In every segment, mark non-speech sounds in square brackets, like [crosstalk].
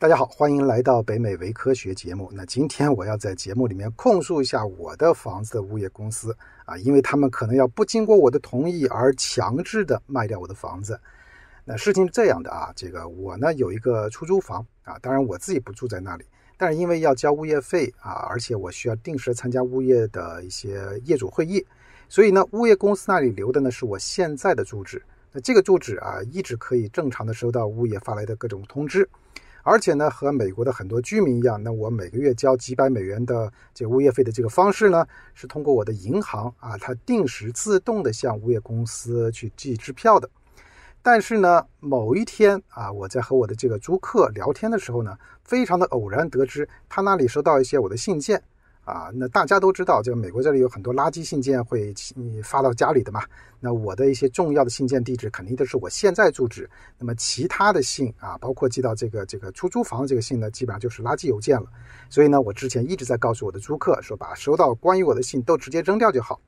大家好，欢迎来到北美维科学节目。那今天我要在节目里面控诉一下我的房子的物业公司啊，因为他们可能要不经过我的同意而强制的卖掉我的房子。那事情是这样的啊，这个我呢有一个出租房啊，当然我自己不住在那里，但是因为要交物业费啊，而且我需要定时参加物业的一些业主会议，所以呢，物业公司那里留的呢是我现在的住址。那这个住址啊，一直可以正常的收到物业发来的各种通知。而且呢，和美国的很多居民一样，那我每个月交几百美元的这物业费的这个方式呢，是通过我的银行啊，它定时自动的向物业公司去寄支票的。但是呢，某一天啊，我在和我的这个租客聊天的时候呢，非常的偶然得知他那里收到一些我的信件。啊，那大家都知道，就美国这里有很多垃圾信件会发到家里的嘛。那我的一些重要的信件地址肯定都是我现在住址，那么其他的信啊，包括寄到这个这个出租房这个信呢，基本上就是垃圾邮件了。所以呢，我之前一直在告诉我的租客说，把收到关于我的信都直接扔掉就好。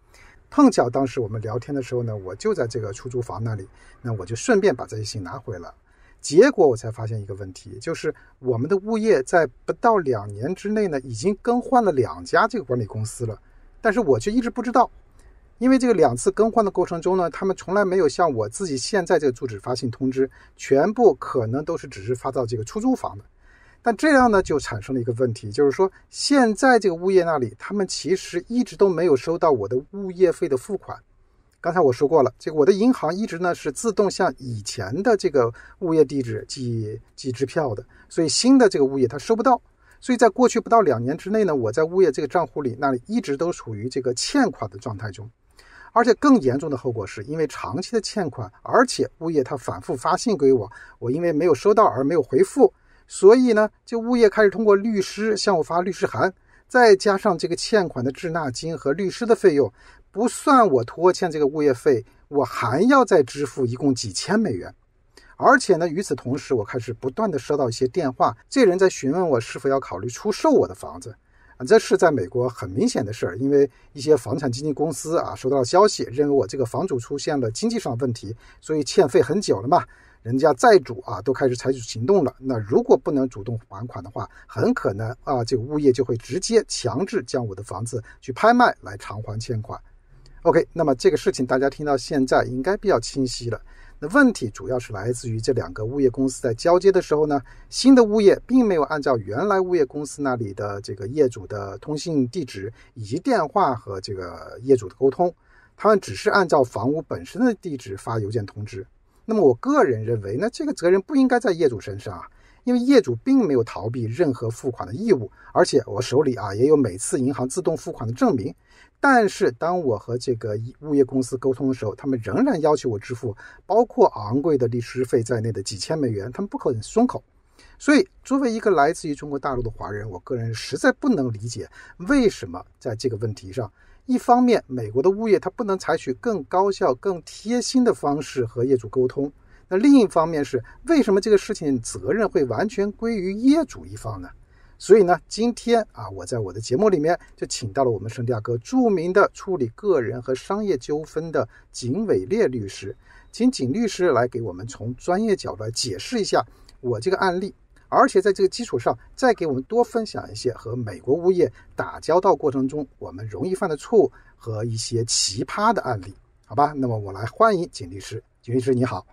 碰巧当时我们聊天的时候呢，我就在这个出租房那里，那我就顺便把这些信拿回了。结果我才发现一个问题，就是我们的物业在不到两年之内呢，已经更换了两家这个管理公司了。但是，我却一直不知道，因为这个两次更换的过程中呢，他们从来没有向我自己现在这个住址发信通知，全部可能都是只是发到这个出租房的。但这样呢，就产生了一个问题，就是说现在这个物业那里，他们其实一直都没有收到我的物业费的付款。刚才我说过了，这个我的银行一直呢是自动向以前的这个物业地址寄寄支票的，所以新的这个物业他收不到，所以在过去不到两年之内呢，我在物业这个账户里那里一直都处于这个欠款的状态中，而且更严重的后果是因为长期的欠款，而且物业他反复发信给我，我因为没有收到而没有回复，所以呢，就物业开始通过律师向我发律师函，再加上这个欠款的滞纳金和律师的费用。不算我拖欠这个物业费，我还要再支付一共几千美元。而且呢，与此同时，我开始不断的收到一些电话，这人在询问我是否要考虑出售我的房子啊。这是在美国很明显的事儿，因为一些房产经纪公司啊，收到了消息，认为我这个房主出现了经济上问题，所以欠费很久了嘛。人家债主啊，都开始采取行动了。那如果不能主动还款的话，很可能啊，这个物业就会直接强制将我的房子去拍卖来偿还欠款。OK，那么这个事情大家听到现在应该比较清晰了。那问题主要是来自于这两个物业公司在交接的时候呢，新的物业并没有按照原来物业公司那里的这个业主的通信地址以及电话和这个业主的沟通，他们只是按照房屋本身的地址发邮件通知。那么我个人认为，那这个责任不应该在业主身上啊，因为业主并没有逃避任何付款的义务，而且我手里啊也有每次银行自动付款的证明。但是当我和这个物业公司沟通的时候，他们仍然要求我支付包括昂贵的律师费在内的几千美元，他们不肯松口。所以，作为一个来自于中国大陆的华人，我个人实在不能理解为什么在这个问题上，一方面美国的物业它不能采取更高效、更贴心的方式和业主沟通，那另一方面是为什么这个事情责任会完全归于业主一方呢？所以呢，今天啊，我在我的节目里面就请到了我们圣地亚哥著名的处理个人和商业纠纷的景伟烈律师，请景律师来给我们从专业角度解释一下我这个案例，而且在这个基础上再给我们多分享一些和美国物业打交道过程中我们容易犯的错误和一些奇葩的案例，好吧？那么我来欢迎景律师，景律师你好，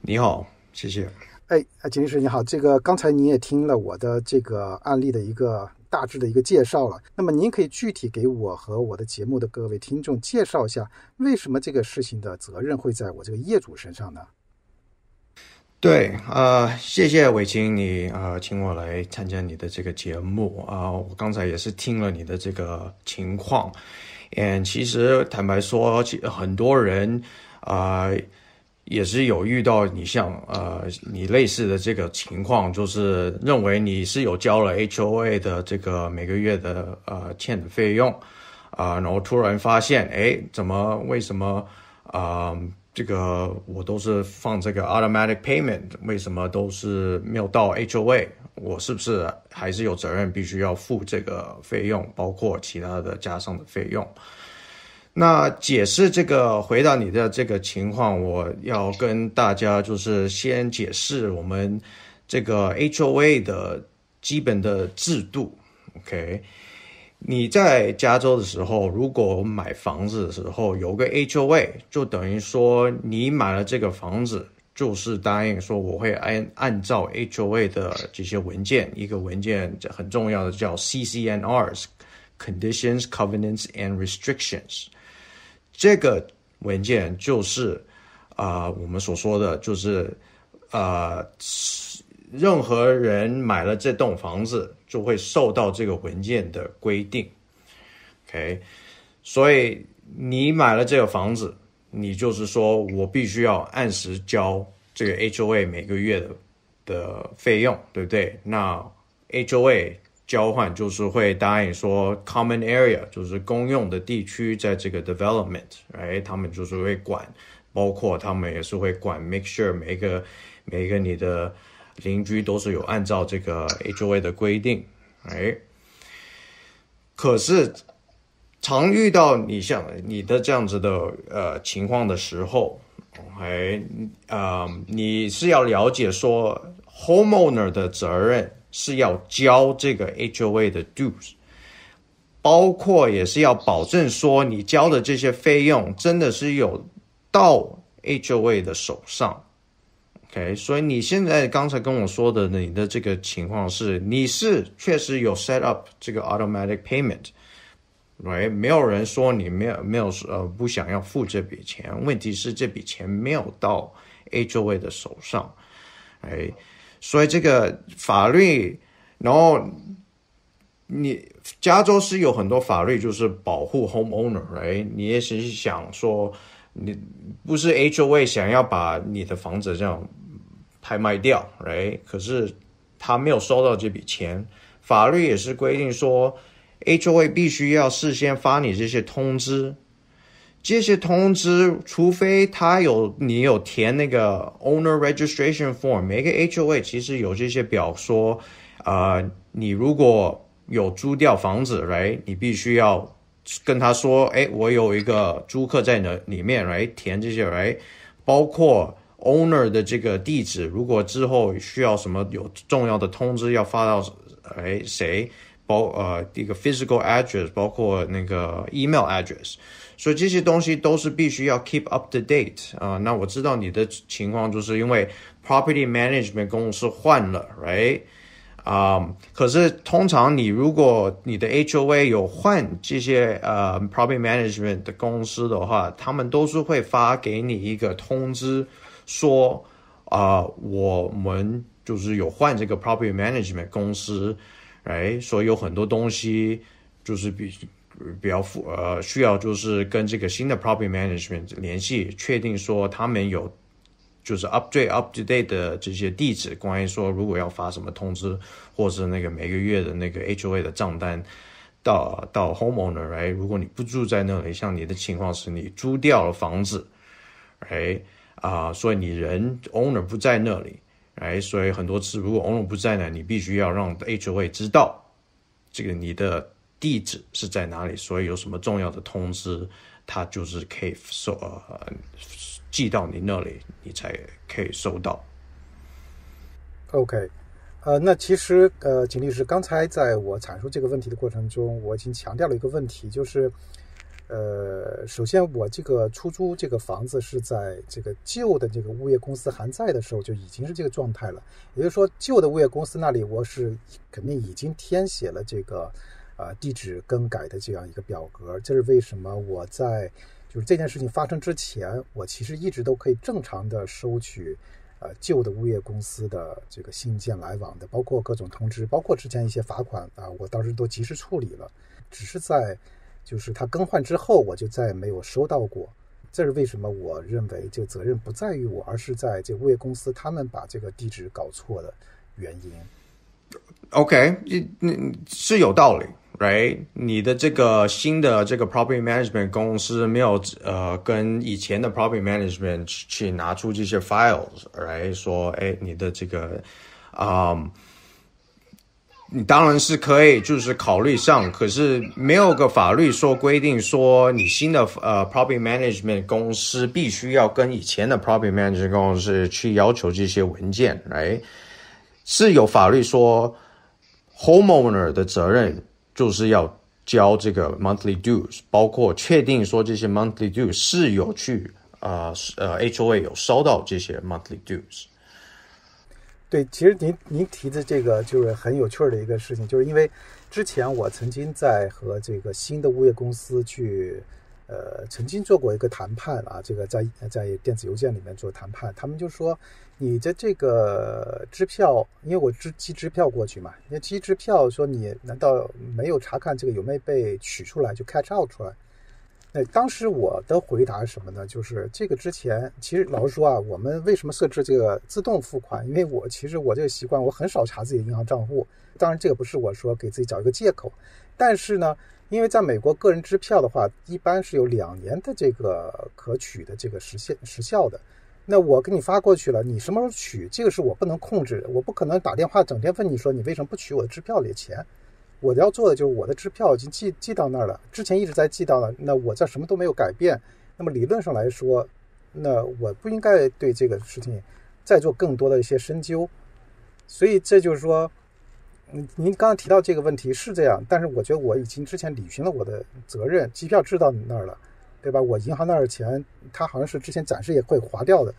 你好，谢谢。哎，秦律师你好，这个刚才你也听了我的这个案例的一个大致的一个介绍了，那么您可以具体给我和我的节目的各位听众介绍一下，为什么这个事情的责任会在我这个业主身上呢？对，呃，谢谢伟经理啊，请我来参加你的这个节目啊，我刚才也是听了你的这个情况，嗯，其实坦白说，很多人啊。也是有遇到你像呃你类似的这个情况，就是认为你是有交了 HOA 的这个每个月的呃欠的费用，啊，然后突然发现哎，怎么为什么啊这个我都是放这个 automatic payment，为什么都是没有到 HOA？我是不是还是有责任必须要付这个费用，包括其他的加上的费用？那解释这个，回到你的这个情况，我要跟大家就是先解释我们这个 HOA 的基本的制度。OK，你在加州的时候，如果买房子的时候有个 HOA，就等于说你买了这个房子，就是答应说我会按按照 HOA 的这些文件，一个文件很重要的叫 CCNRs，Conditions, Covenants and Restrictions。这个文件就是啊，我们所说的就是啊，任何人买了这栋房子就会受到这个文件的规定，OK？所以你买了这个房子，你就是说我必须要按时交这个 HOA 每个月的的费用，对不对？那 HOA。交换就是会答应说，common area 就是公用的地区，在这个 development，哎，他们就是会管，包括他们也是会管，make sure 每一个每一个你的邻居都是有按照这个 HOA 的规定，哎。可是常遇到你像你的这样子的呃情况的时候，哎，啊，你是要了解说 homeowner 的责任。是要交这个 HOA 的 dues，包括也是要保证说你交的这些费用真的是有到 HOA 的手上，OK？所以你现在刚才跟我说的你的这个情况是，你是确实有 set up 这个 automatic payment，r 没有人说你没有没有呃不想要付这笔钱，问题是这笔钱没有到 HOA 的手上，哎。所以这个法律，然后你加州是有很多法律，就是保护 homeowner，哎，你也是想说，你不是 H O A 想要把你的房子这样拍卖掉，哎，可是他没有收到这笔钱，法律也是规定说，H O A 必须要事先发你这些通知。这些通知，除非他有你有填那个 owner registration form，每个 HOA 其实有这些表，说，呃，你如果有租掉房子来，你必须要跟他说，哎，我有一个租客在那里面来填这些来，包括 owner 的这个地址，如果之后需要什么有重要的通知要发到，哎，谁，包呃这个 physical address，包括那个 email address。所以这些东西都是必须要 keep up to date 啊。那我知道你的情况就是因为 property management 公司换了，right 啊。可是通常你如果你的 HOA 有换这些呃 property management 的公司的话，他们都是会发给你一个通知，说啊，我们就是有换这个 property management 公司，哎，所以有很多东西就是比。比较复呃需要就是跟这个新的 property management 联系，确定说他们有就是 up to up to date 的这些地址，关于说如果要发什么通知，或是那个每个月的那个 H O A 的账单到到 homeowner，right? 如果你不住在那里，像你的情况是你租掉了房子，哎啊，所以你人 owner 不在那里，哎，所以很多次如果 owner 不在呢，你必须要让 H O A 知道这个你的。地址是在哪里？所以有什么重要的通知，他就是可以收呃寄到你那里，你才可以收到。OK，呃，那其实呃，景律师刚才在我阐述这个问题的过程中，我已经强调了一个问题，就是呃，首先我这个出租这个房子是在这个旧的这个物业公司还在的时候就已经是这个状态了，也就是说，旧的物业公司那里我是肯定已经填写了这个。啊，地址更改的这样一个表格，这是为什么？我在就是这件事情发生之前，我其实一直都可以正常的收取，呃，旧的物业公司的这个信件来往的，包括各种通知，包括之前一些罚款啊，我当时都及时处理了。只是在就是他更换之后，我就再也没有收到过。这是为什么？我认为这责任不在于我，而是在这物业公司他们把这个地址搞错的原因。OK，你你是有道理。，right？你的这个新的这个 property management 公司没有呃，跟以前的 property management 去拿出这些 files 来说，哎，你的这个，啊，你当然是可以，就是考虑上，可是没有个法律说规定说你新的呃 property management 公司必须要跟以前的 property management 公司去要求这些文件，r i g h t 是有法律说 homeowner 的责任。就是要交这个 monthly dues，包括确定说这些 monthly dues 是有去啊呃 HOA 有收到这些 monthly dues。对，其实您您提的这个就是很有趣的一个事情，就是因为之前我曾经在和这个新的物业公司去。呃，曾经做过一个谈判啊，这个在在电子邮件里面做谈判，他们就说你的这个支票，因为我支寄支票过去嘛，那寄支票说你难道没有查看这个有没被取出来就开 t 出来？那当时我的回答什么呢？就是这个之前，其实老实说啊，我们为什么设置这个自动付款？因为我其实我这个习惯，我很少查自己的银行账户。当然，这个不是我说给自己找一个借口，但是呢。因为在美国，个人支票的话，一般是有两年的这个可取的这个时限时效的。那我给你发过去了，你什么时候取？这个是我不能控制，我不可能打电话整天问你说你为什么不取我的支票里的钱。我要做的就是我的支票已经寄寄到那儿了，之前一直在寄到那那我这什么都没有改变。那么理论上来说，那我不应该对这个事情再做更多的一些深究。所以这就是说。您刚才提到这个问题是这样，但是我觉得我已经之前履行了我的责任，机票寄到你那儿了，对吧？我银行那儿的钱，他好像是之前暂时也会划掉的。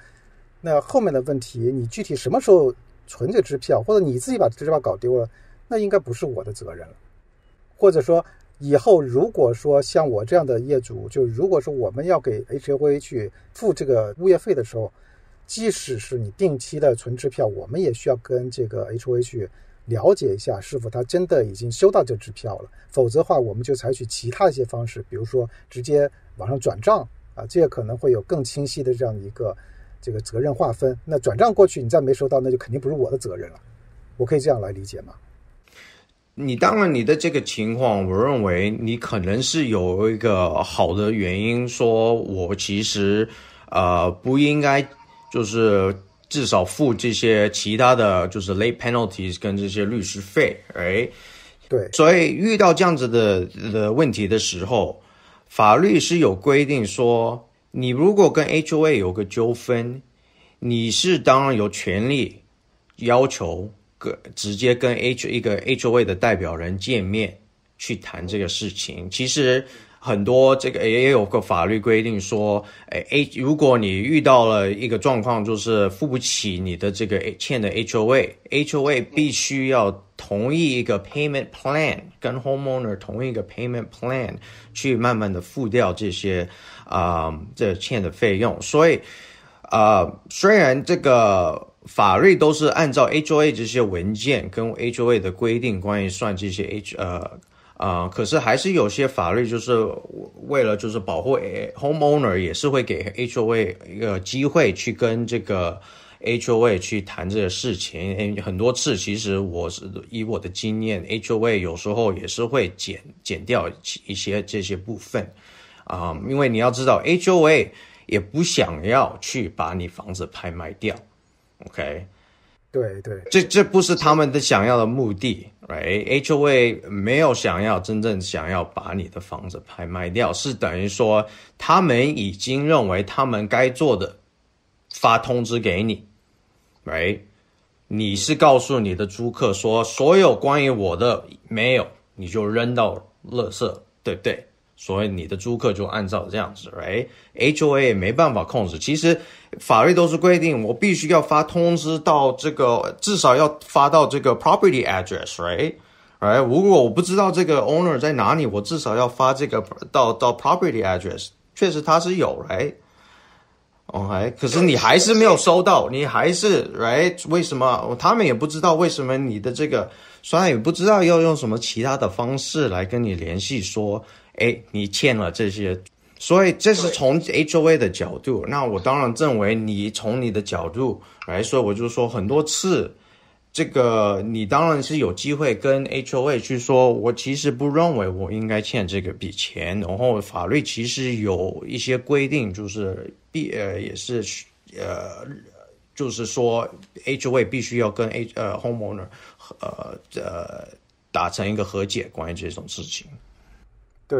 那后面的问题，你具体什么时候存这支票，或者你自己把支票搞丢了，那应该不是我的责任了。或者说以后如果说像我这样的业主，就如果说我们要给 HOA 去付这个物业费的时候，即使是你定期的存支票，我们也需要跟这个 HOA 去。了解一下师傅，他真的已经收到这支票了，否则的话，我们就采取其他一些方式，比如说直接网上转账啊，这个可能会有更清晰的这样一个这个责任划分。那转账过去你再没收到，那就肯定不是我的责任了，我可以这样来理解吗？你当然，你的这个情况，我认为你可能是有一个好的原因，说我其实呃不应该就是。至少付这些其他的就是 late penalties 跟这些律师费，哎，对，所以遇到这样子的的问题的时候，法律是有规定说，你如果跟 HOA 有个纠纷，你是当然有权利要求跟直接跟 HO 一个 HOA 的代表人见面去谈这个事情，其实。很多这个也有个法律规定说，诶，如果你遇到了一个状况，就是付不起你的这个欠的 HOA，HOA 必须要同意一个 payment plan，跟 homeowner 同一个 payment plan 去慢慢的付掉这些啊这欠的费用。所以，呃，虽然这个法律都是按照 HOA 这些文件跟 HOA 的规定，关于算这些 H 呃。啊，可是还是有些法律，就是为了就是保护 homeowner，也是会给 HOA 一个机会去跟这个 HOA 去谈这个事情。很多次，其实我是以我的经验，HOA 有时候也是会减减掉一些这些部分啊，因为你要知道，HOA 也不想要去把你房子拍卖掉。OK，对对，这这不是他们的想要的目的。g h O A 没有想要真正想要把你的房子拍卖掉，是等于说他们已经认为他们该做的，发通知给你，喂，你是告诉你的租客说所有关于我的没有，你就扔到垃圾，对不对？所以你的租客就按照这样子，right？HOA 也没办法控制。其实法律都是规定，我必须要发通知到这个，至少要发到这个 property address，right？right？如果我不知道这个 owner 在哪里，我至少要发这个到到 property address。确实他是有，right？OK，可是你还是没有收到，你还是 right？为什么？他们也不知道为什么你的这个，虽然也不知道要用什么其他的方式来跟你联系说。哎，你欠了这些，所以这是从 HOA 的角度。那我当然认为，你从你的角度来说，我就说很多次，这个你当然是有机会跟 HOA 去说，我其实不认为我应该欠这个笔钱。然后法律其实有一些规定，就是必呃也是呃，就是说 HOA 必须要跟 H 呃 homeowner 呃呃达成一个和解，关于这种事情。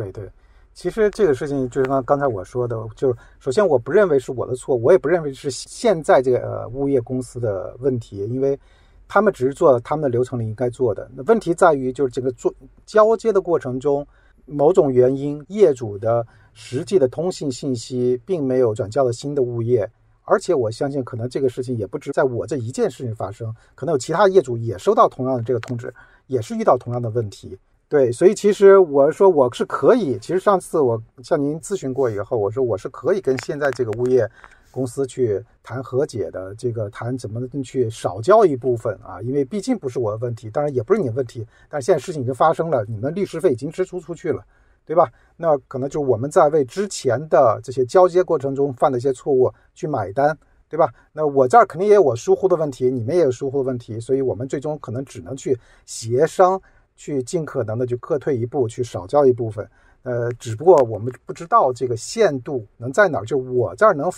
对对，其实这个事情就是刚刚才我说的，就首先我不认为是我的错，我也不认为是现在这个呃物业公司的问题，因为他们只是做他们的流程里应该做的。那问题在于就是整个做交接的过程中，某种原因业主的实际的通信信息并没有转交到新的物业，而且我相信可能这个事情也不止在我这一件事情发生，可能有其他业主也收到同样的这个通知，也是遇到同样的问题。对，所以其实我说我是可以。其实上次我向您咨询过以后，我说我是可以跟现在这个物业公司去谈和解的，这个谈怎么去少交一部分啊？因为毕竟不是我的问题，当然也不是你的问题，但是现在事情已经发生了，你们律师费已经支出出去了，对吧？那可能就是我们在为之前的这些交接过程中犯的一些错误去买单，对吧？那我这儿肯定也有我疏忽的问题，你们也有疏忽的问题，所以我们最终可能只能去协商。去尽可能的去各退一步，去少交一部分，呃，只不过我们不知道这个限度能在哪。就我这儿能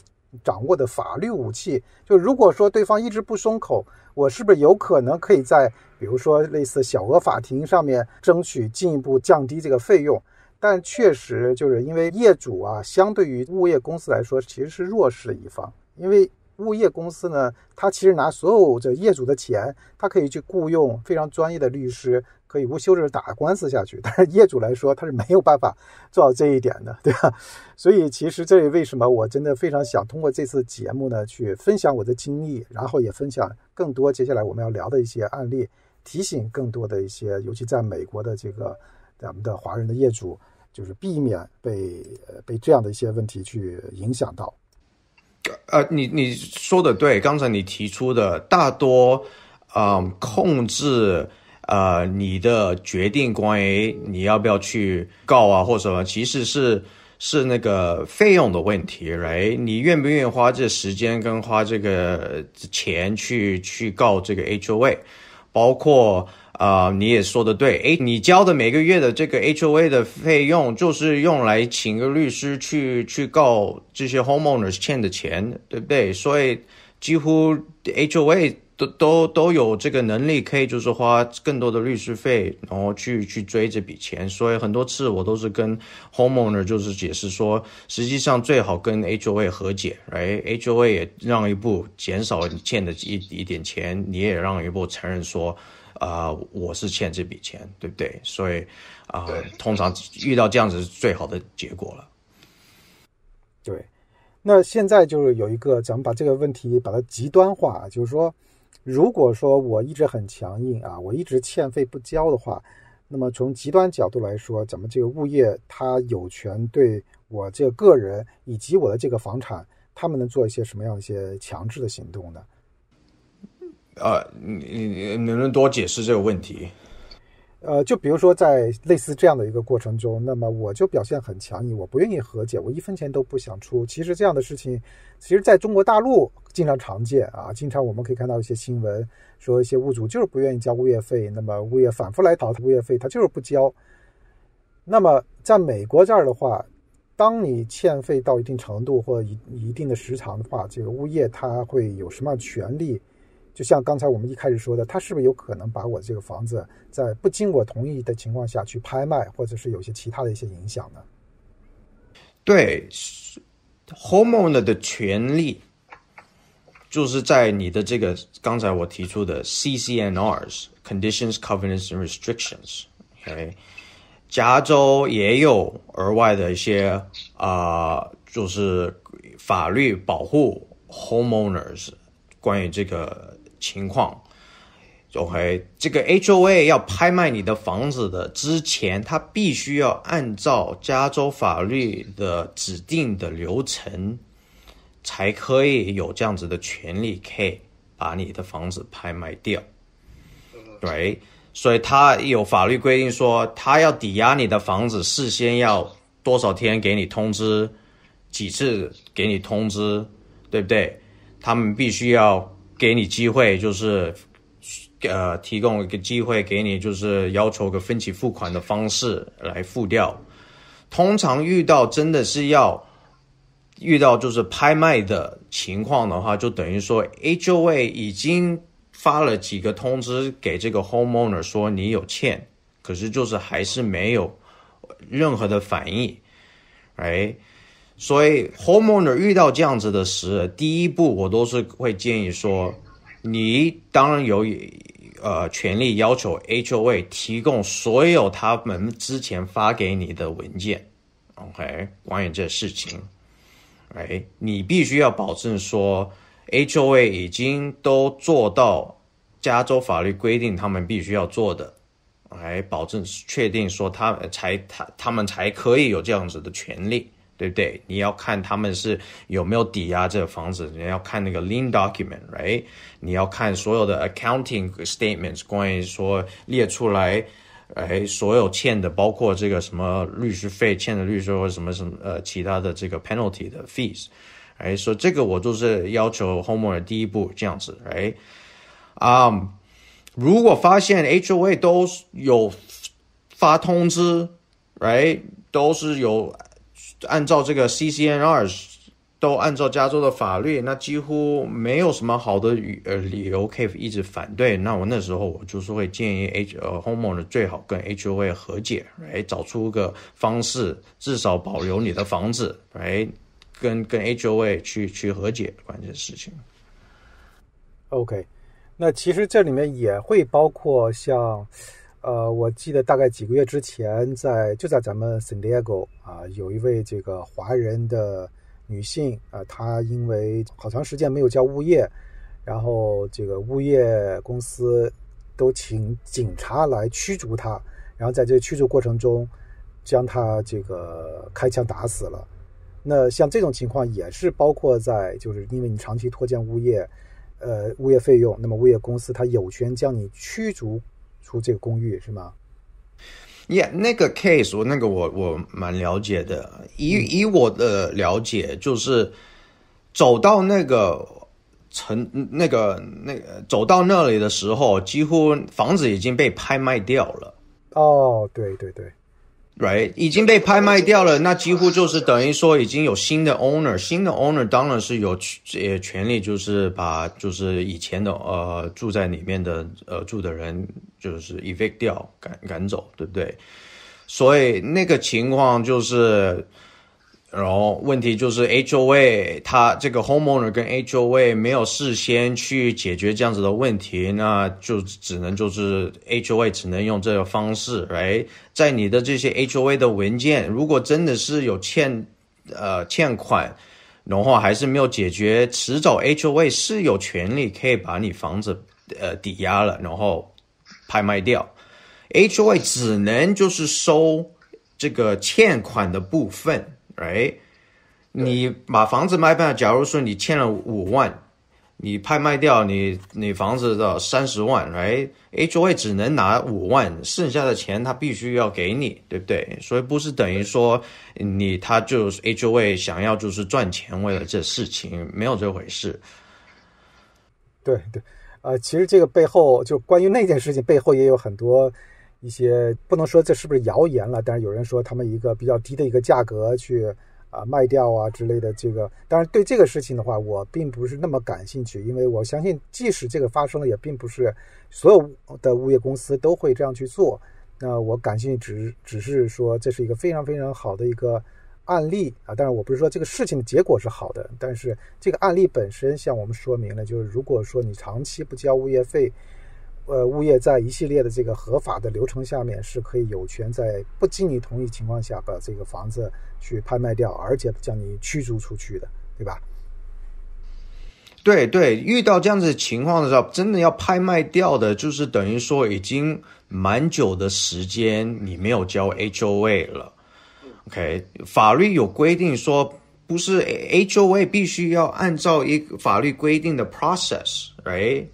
掌握的法律武器，就如果说对方一直不松口，我是不是有可能可以在比如说类似小额法庭上面争取进一步降低这个费用？但确实就是因为业主啊，相对于物业公司来说其实是弱势一方，因为。物业公司呢，他其实拿所有这业主的钱，他可以去雇佣非常专业的律师，可以无休止打官司下去。[laughs] 但是业主来说，他是没有办法做到这一点的，[laughs] 对吧？所以其实这为什么我真的非常想通过这次节目呢，去分享我的经历，然后也分享更多接下来我们要聊的一些案例，提醒更多的一些，尤其在美国的这个咱们的华人的业主，就是避免被呃被这样的一些问题去影响到。呃，你你说的对，刚才你提出的大多，嗯，控制，呃，你的决定关于你要不要去告啊或什么，其实是是那个费用的问题，t 你愿不愿意花这时间跟花这个钱去去告这个 H O A，包括。啊，你也说的对。诶，你交的每个月的这个 HOA 的费用，就是用来请个律师去去告这些 homeowners 欠的钱，对不对？所以几乎 HOA 都都都有这个能力，可以就是花更多的律师费，然后去去追这笔钱。所以很多次我都是跟 homeowner 就是解释说，实际上最好跟 HOA 和解，g h o a 也让一步，减少欠的一一点钱，你也让一步，承认说。啊，我是欠这笔钱，对不对？所以，啊，通常遇到这样子是最好的结果了。对。那现在就是有一个，咱们把这个问题把它极端化，就是说，如果说我一直很强硬啊，我一直欠费不交的话，那么从极端角度来说，咱们这个物业他有权对我这个个人以及我的这个房产，他们能做一些什么样一些强制的行动呢？呃，你你你能多解释这个问题？呃，就比如说在类似这样的一个过程中，那么我就表现很强，硬，我不愿意和解，我一分钱都不想出。其实这样的事情，其实在中国大陆经常常见啊，经常我们可以看到一些新闻，说一些屋主就是不愿意交物业费，那么物业反复来讨物业费，他就是不交。那么在美国这儿的话，当你欠费到一定程度或一一定的时长的话，这个物业他会有什么样权利？就像刚才我们一开始说的，他是不是有可能把我这个房子在不经我同意的情况下去拍卖，或者是有些其他的一些影响呢？对，homeowner 的权利就是在你的这个刚才我提出的 CCNRs（Conditions, Covenants and Restrictions），OK？加州也有额外的一些啊，就是法律保护 homeowners 关于这个。情况，OK，这个 HOA 要拍卖你的房子的之前，他必须要按照加州法律的指定的流程，才可以有这样子的权利，可以把你的房子拍卖掉。对，所以他有法律规定说，他要抵押你的房子，事先要多少天给你通知，几次给你通知，对不对？他们必须要。给你机会，就是，呃，提供一个机会给你，就是要求个分期付款的方式来付掉。通常遇到真的是要遇到就是拍卖的情况的话，就等于说 HOA 已经发了几个通知给这个 homeowner 说你有欠，可是就是还是没有任何的反应，哎。所以，homeowner 遇到这样子的事，第一步我都是会建议说，你当然有呃权利要求 HOA 提供所有他们之前发给你的文件，OK，关于这事情，哎，你必须要保证说 HOA 已经都做到加州法律规定他们必须要做的，来保证确定说他才他他们才可以有这样子的权利。对不对？你要看他们是有没有抵押这个房子，你要看那个 lien document，right？你要看所有的 accounting statements 关于说列出来，哎，所有欠的，包括这个什么律师费欠的律师或什么什么呃其他的这个 penalty 的 fees，哎，所以这个我就是要求 homework 第一步这样子，哎，啊，如果发现 HOA 都有发通知，right？都是有。按照这个 CCNR，都按照加州的法律，那几乎没有什么好的理呃理由可以一直反对。那我那时候我就是会建议 H 呃 homeowner 最好跟 HOA 和解，哎，找出个方式，至少保留你的房子，哎，跟跟 HOA 去去和解，关键事情。OK，那其实这里面也会包括像。呃，我记得大概几个月之前，在就在咱们圣地亚哥啊，有一位这个华人的女性啊，她因为好长时间没有交物业，然后这个物业公司都请警察来驱逐她，然后在这驱逐过程中将她这个开枪打死了。那像这种情况也是包括在，就是因为你长期拖欠物业，呃，物业费用，那么物业公司他有权将你驱逐。出这个公寓是吗？Yeah，那个 case，我那个我我蛮了解的。以以我的了解，就是走到那个城，那个那个走到那里的时候，几乎房子已经被拍卖掉了。哦，对对对。，right 已经被拍卖掉了，那几乎就是等于说已经有新的 owner，新的 owner 当然是有这权利，就是把就是以前的呃住在里面的呃住的人就是 evict 掉赶赶走，对不对？所以那个情况就是。然后问题就是，HOA 他这个 homeowner 跟 HOA 没有事先去解决这样子的问题，那就只能就是 HOA 只能用这个方式，哎，在你的这些 HOA 的文件，如果真的是有欠，呃欠款，然后还是没有解决，迟早 HOA 是有权利可以把你房子呃抵押了，然后拍卖掉，HOA 只能就是收这个欠款的部分。，right？你把房子卖了，假如说你欠了五万，你拍卖掉，你你房子的三十万，g h O A 只能拿五万，剩下的钱他必须要给你，对不对？所以不是等于说你他就是 H O A 想要就是赚钱，为了这事情没有这回事。对对，呃，其实这个背后就关于那件事情背后也有很多。一些不能说这是不是谣言了，但是有人说他们一个比较低的一个价格去啊卖掉啊之类的这个，当然对这个事情的话，我并不是那么感兴趣，因为我相信即使这个发生了，也并不是所有的物业公司都会这样去做。那我感兴趣只只是说这是一个非常非常好的一个案例啊，当然我不是说这个事情的结果是好的，但是这个案例本身向我们说明了，就是如果说你长期不交物业费。呃，物业在一系列的这个合法的流程下面，是可以有权在不经你同意情况下把这个房子去拍卖掉，而且将你驱逐出去的，对吧？对对，遇到这样子情况的时候，真的要拍卖掉的，就是等于说已经蛮久的时间你没有交 HOA 了。OK，法律有规定说，不是 HOA 必须要按照一法律规定的 process，right？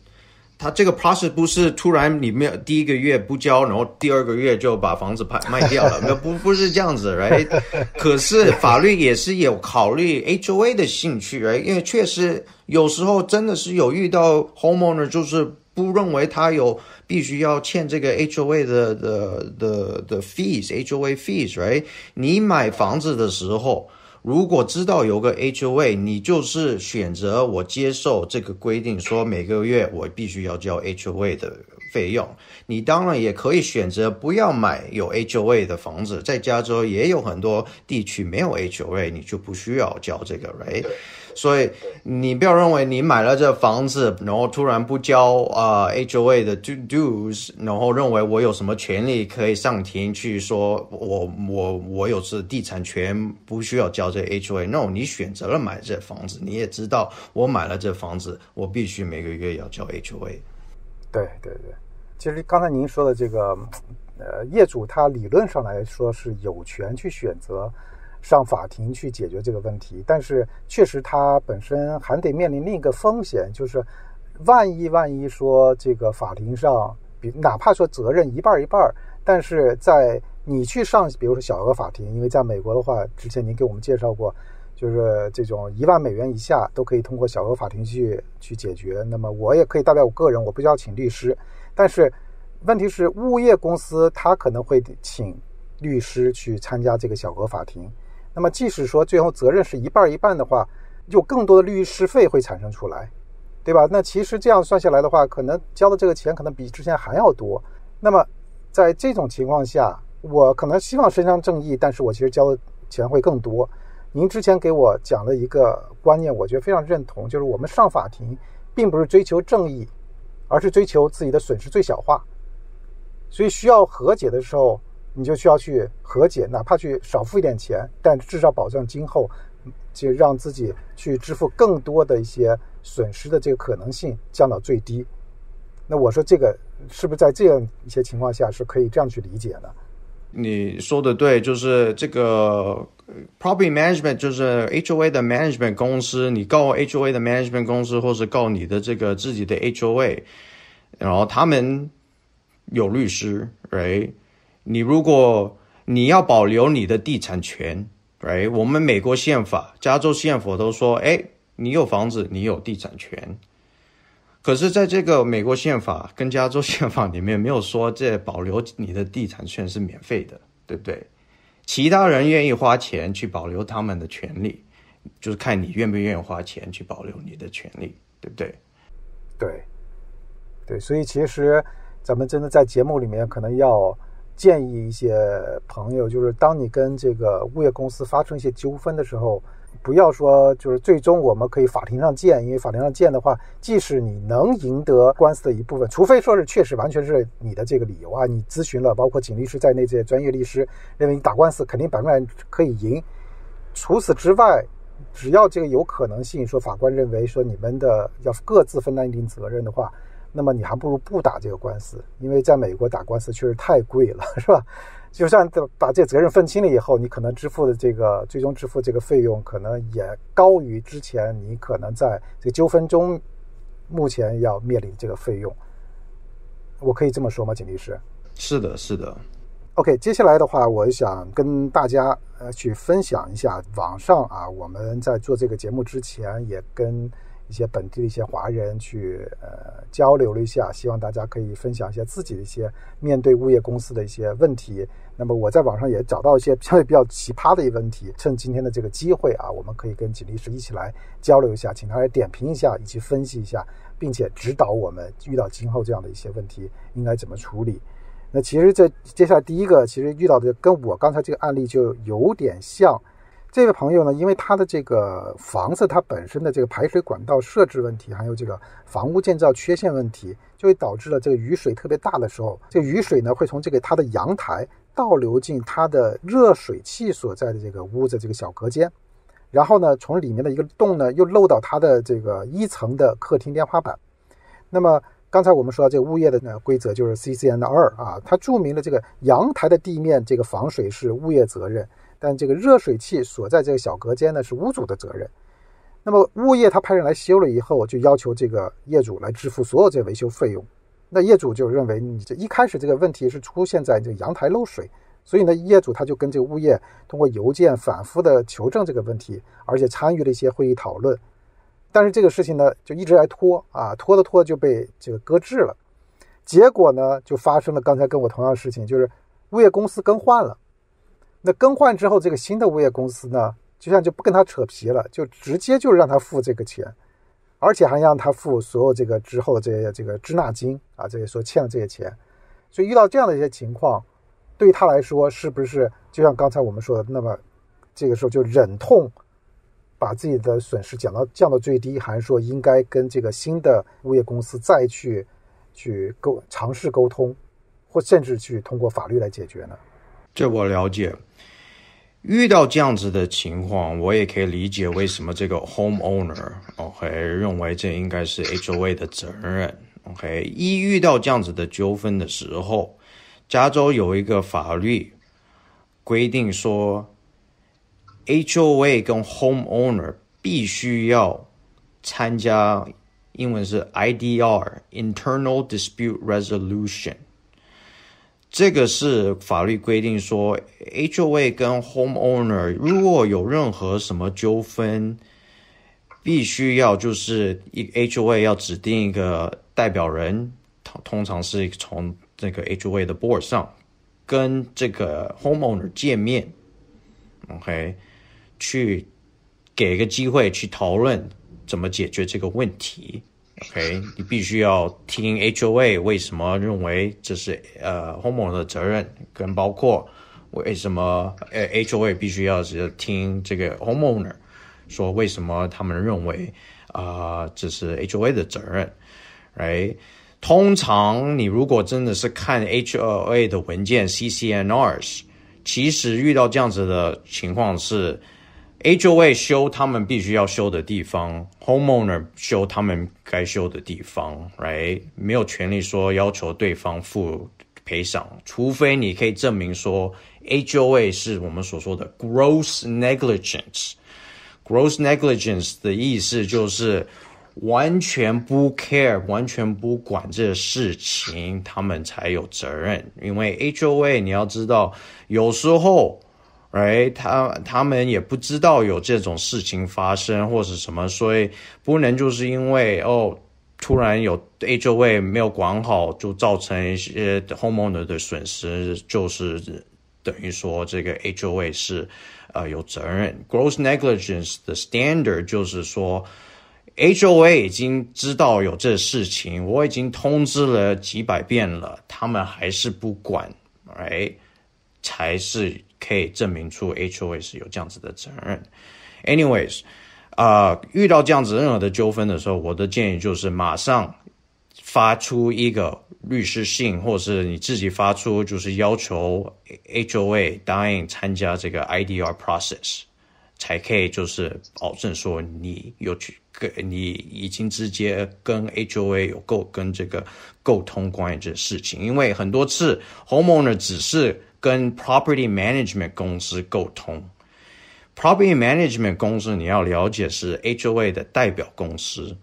他这个 plus 不是突然里面第一个月不交，然后第二个月就把房子拍卖掉了，[laughs] 不不是这样子，r i g h t 可是法律也是有考虑 HOA 的兴趣，t 因为确实有时候真的是有遇到 homeowner 就是不认为他有必须要欠这个 HOA 的的的的 fees，HOA fees，right？你买房子的时候。如果知道有个 HOA，你就是选择我接受这个规定，说每个月我必须要交 HOA 的费用。你当然也可以选择不要买有 HOA 的房子，在加州也有很多地区没有 HOA，你就不需要交这个，right？所以你不要认为你买了这房子，然后突然不交啊 HOA 的 dues，然后认为我有什么权利可以上庭去说我我我有这地产权，不需要交这 HOA。no，你选择了买这房子，你也知道我买了这房子，我必须每个月要交 HOA。对对对，其实刚才您说的这个，呃，业主他理论上来说是有权去选择。上法庭去解决这个问题，但是确实它本身还得面临另一个风险，就是万一万一说这个法庭上，比哪怕说责任一半一半但是在你去上，比如说小额法庭，因为在美国的话，之前您给我们介绍过，就是这种一万美元以下都可以通过小额法庭去去解决。那么我也可以代表我个人，我不需要请律师，但是问题是物业公司他可能会请律师去参加这个小额法庭。那么，即使说最后责任是一半一半的话，就更多的律师费会产生出来，对吧？那其实这样算下来的话，可能交的这个钱可能比之前还要多。那么，在这种情况下，我可能希望伸张正义，但是我其实交的钱会更多。您之前给我讲了一个观念，我觉得非常认同，就是我们上法庭并不是追求正义，而是追求自己的损失最小化。所以需要和解的时候。你就需要去和解，哪怕去少付一点钱，但至少保证今后就让自己去支付更多的一些损失的这个可能性降到最低。那我说这个是不是在这样一些情况下是可以这样去理解呢？你说的对，就是这个 property management，就是 HOA 的 management 公司，你告 HOA 的 management 公司，或是告你的这个自己的 HOA，然后他们有律师，right？你如果你要保留你的地产权，t 我们美国宪法、加州宪法都说，哎，你有房子，你有地产权。可是，在这个美国宪法跟加州宪法里面，没有说这保留你的地产权是免费的，对不对？其他人愿意花钱去保留他们的权利，就是看你愿不愿意花钱去保留你的权利，对不对？对，对，所以其实咱们真的在节目里面可能要。建议一些朋友，就是当你跟这个物业公司发生一些纠纷的时候，不要说就是最终我们可以法庭上见，因为法庭上见的话，即使你能赢得官司的一部分，除非说是确实完全是你的这个理由啊，你咨询了包括景律师在内这些专业律师，认为你打官司肯定百分百可以赢。除此之外，只要这个有可能性，说法官认为说你们的要各自分担一定责任的话。那么你还不如不打这个官司，因为在美国打官司确实太贵了，[laughs] 是吧？就算把这责任分清了以后，你可能支付的这个最终支付这个费用，可能也高于之前你可能在这个纠纷中目前要面临这个费用。我可以这么说吗，景律师？是的，是的。OK，接下来的话，我想跟大家呃去分享一下网上啊，我们在做这个节目之前也跟。一些本地的一些华人去呃交流了一下，希望大家可以分享一些自己的一些面对物业公司的一些问题。那么我在网上也找到一些相对比较奇葩的一个问题，趁今天的这个机会啊，我们可以跟景律师一起来交流一下，请他来点评一下，以及分析一下，并且指导我们遇到今后这样的一些问题应该怎么处理。那其实这接下来第一个，其实遇到的跟我刚才这个案例就有点像。这位朋友呢，因为他的这个房子，它本身的这个排水管道设置问题，还有这个房屋建造缺陷问题，就会导致了这个雨水特别大的时候，这个雨水呢会从这个他的阳台倒流进他的热水器所在的这个屋子这个小隔间，然后呢从里面的一个洞呢又漏到他的这个一层的客厅天花板。那么刚才我们说到这个物业的呢规则就是 C C N 二啊，它注明了这个阳台的地面这个防水是物业责任。但这个热水器所在这个小隔间呢，是屋主的责任。那么物业他派人来修了以后，就要求这个业主来支付所有这维修费用。那业主就认为你这一开始这个问题是出现在这个阳台漏水，所以呢业主他就跟这个物业通过邮件反复的求证这个问题，而且参与了一些会议讨论。但是这个事情呢就一直在拖啊，拖着拖就被这个搁置了。结果呢就发生了刚才跟我同样的事情，就是物业公司更换了。那更换之后，这个新的物业公司呢，就像就不跟他扯皮了，就直接就让他付这个钱，而且还让他付所有这个之后这些这个滞纳金啊这些所欠的这些钱。所以遇到这样的一些情况，对于他来说，是不是就像刚才我们说的，那么这个时候就忍痛把自己的损失减到降到最低，还是说应该跟这个新的物业公司再去去沟尝试沟通，或甚至去通过法律来解决呢？这我了解。遇到这样子的情况，我也可以理解为什么这个 homeowner OK 认为这应该是 HOA 的责任。OK，一遇到这样子的纠纷的时候，加州有一个法律规定说，HOA 跟 homeowner 必须要参加，英文是 IDR Internal Dispute Resolution。这个是法律规定说，HOA 跟 homeowner 如果有任何什么纠纷，必须要就是一 HOA 要指定一个代表人，通通常是从这个 HOA 的 board 上跟这个 homeowner 见面，OK，去给个机会去讨论怎么解决这个问题。OK，你必须要听 HOA 为什么认为这是呃 homeowner 的责任，跟包括为什么呃 HOA 必须要是听这个 homeowner 说为什么他们认为啊这是 HOA 的责任，t 通常你如果真的是看 HOA 的文件 CCNRs，其实遇到这样子的情况是。HOA 修他们必须要修的地方，homeowner 修他们该修的地方，right？没有权利说要求对方付赔偿，除非你可以证明说 HOA 是我们所说的 gross negligence。gross negligence 的意思就是完全不 care，完全不管这事情，他们才有责任。因为 HOA，你要知道，有时候。而他他们也不知道有这种事情发生或者什么，所以不能就是因为哦，突然有 HOA 没有管好，就造成一些 homeowner 的损失，就是等于说这个 HOA 是呃有责任。gross negligence 的 standard 就是说 HOA 已经知道有这事情，我已经通知了几百遍了，他们还是不管，哎，才是。可以证明出 HOA 是有这样子的责任。Anyways，啊，遇到这样子任何的纠纷的时候，我的建议就是马上发出一个律师信，或者是你自己发出，就是要求 HOA 答应参加这个 IDR process，才可以就是保证说你有去跟你已经直接跟 HOA 有沟跟这个沟通关于这事情，因为很多次 homeowner 只是。跟 property management 公司沟通，property management 公司你要了解是 HOA 的代表公司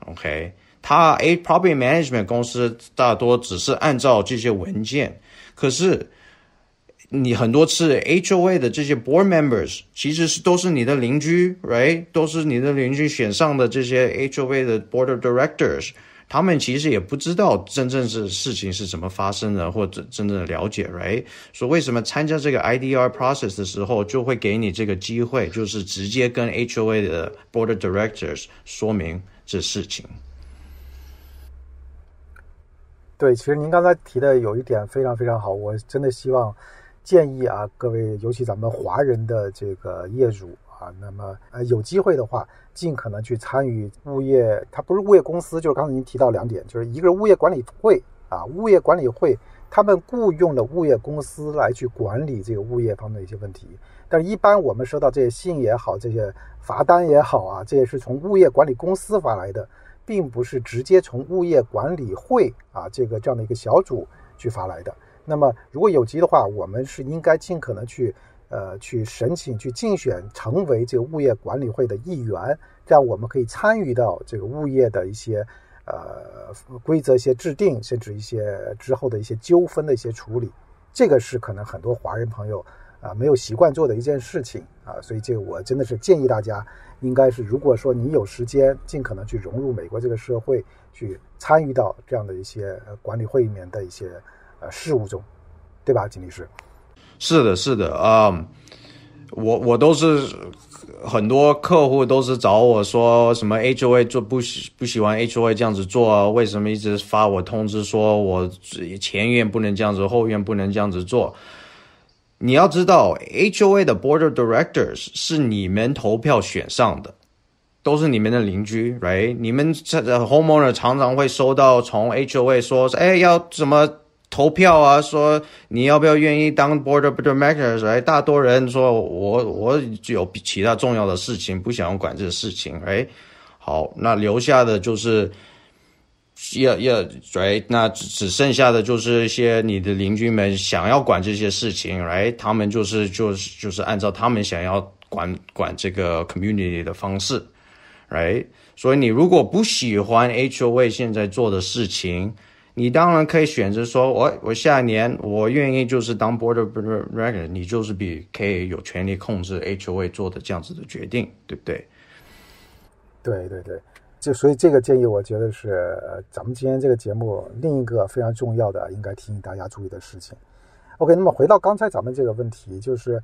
，OK？它 a property management 公司大多只是按照这些文件，可是你很多次 HOA 的这些 board members 其实是都是你的邻居，right？都是你的邻居选上的这些 HOA 的 board directors。他们其实也不知道真正是事情是怎么发生的，或者真正的了解，r i g h t 说为什么参加这个 IDR process 的时候，就会给你这个机会，就是直接跟 HOA 的 Board Directors 说明这事情。对，其实您刚才提的有一点非常非常好，我真的希望建议啊，各位，尤其咱们华人的这个业主。啊，那么呃，有机会的话，尽可能去参与物业，它不是物业公司，就是刚才您提到两点，就是一个是物业管理会啊，物业管理会他们雇佣的物业公司来去管理这个物业方面的一些问题，但是一般我们收到这些信也好，这些罚单也好啊，这也是从物业管理公司发来的，并不是直接从物业管理会啊这个这样的一个小组去发来的。那么如果有机的话，我们是应该尽可能去。呃，去申请、去竞选成为这个物业管理会的一员，这样我们可以参与到这个物业的一些呃规则、一些制定，甚至一些之后的一些纠纷的一些处理。这个是可能很多华人朋友啊没有习惯做的一件事情啊，所以这个我真的是建议大家，应该是如果说你有时间，尽可能去融入美国这个社会，去参与到这样的一些管理会里面的一些呃事务中，对吧，金律师？是的，是的，嗯，我我都是很多客户都是找我说什么 HOA 就不喜不喜欢 HOA 这样子做啊？为什么一直发我通知说我前院不能这样子，后院不能这样子做？你要知道，HOA 的 board directors 是你们投票选上的，都是你们的邻居，right？你们 homeowner 常常会收到从 HOA 说，哎，要怎么？投票啊，说你要不要愿意当 border patractors？哎，大多人说我我有其他重要的事情，不想要管这个事情。哎，好，那留下的就是要要，哎，那只剩下的就是一些你的邻居们想要管这些事情。哎，他们就是就是就是按照他们想要管管这个 community 的方式，哎，所以你如果不喜欢 HOV 现在做的事情。你当然可以选择说，我我下一年我愿意就是当 border r e a o r 你就是比可以有权利控制 h o a 做的这样子的决定，对不对？对对对，就所以这个建议我觉得是咱们今天这个节目另一个非常重要的，应该提醒大家注意的事情。OK，那么回到刚才咱们这个问题，就是，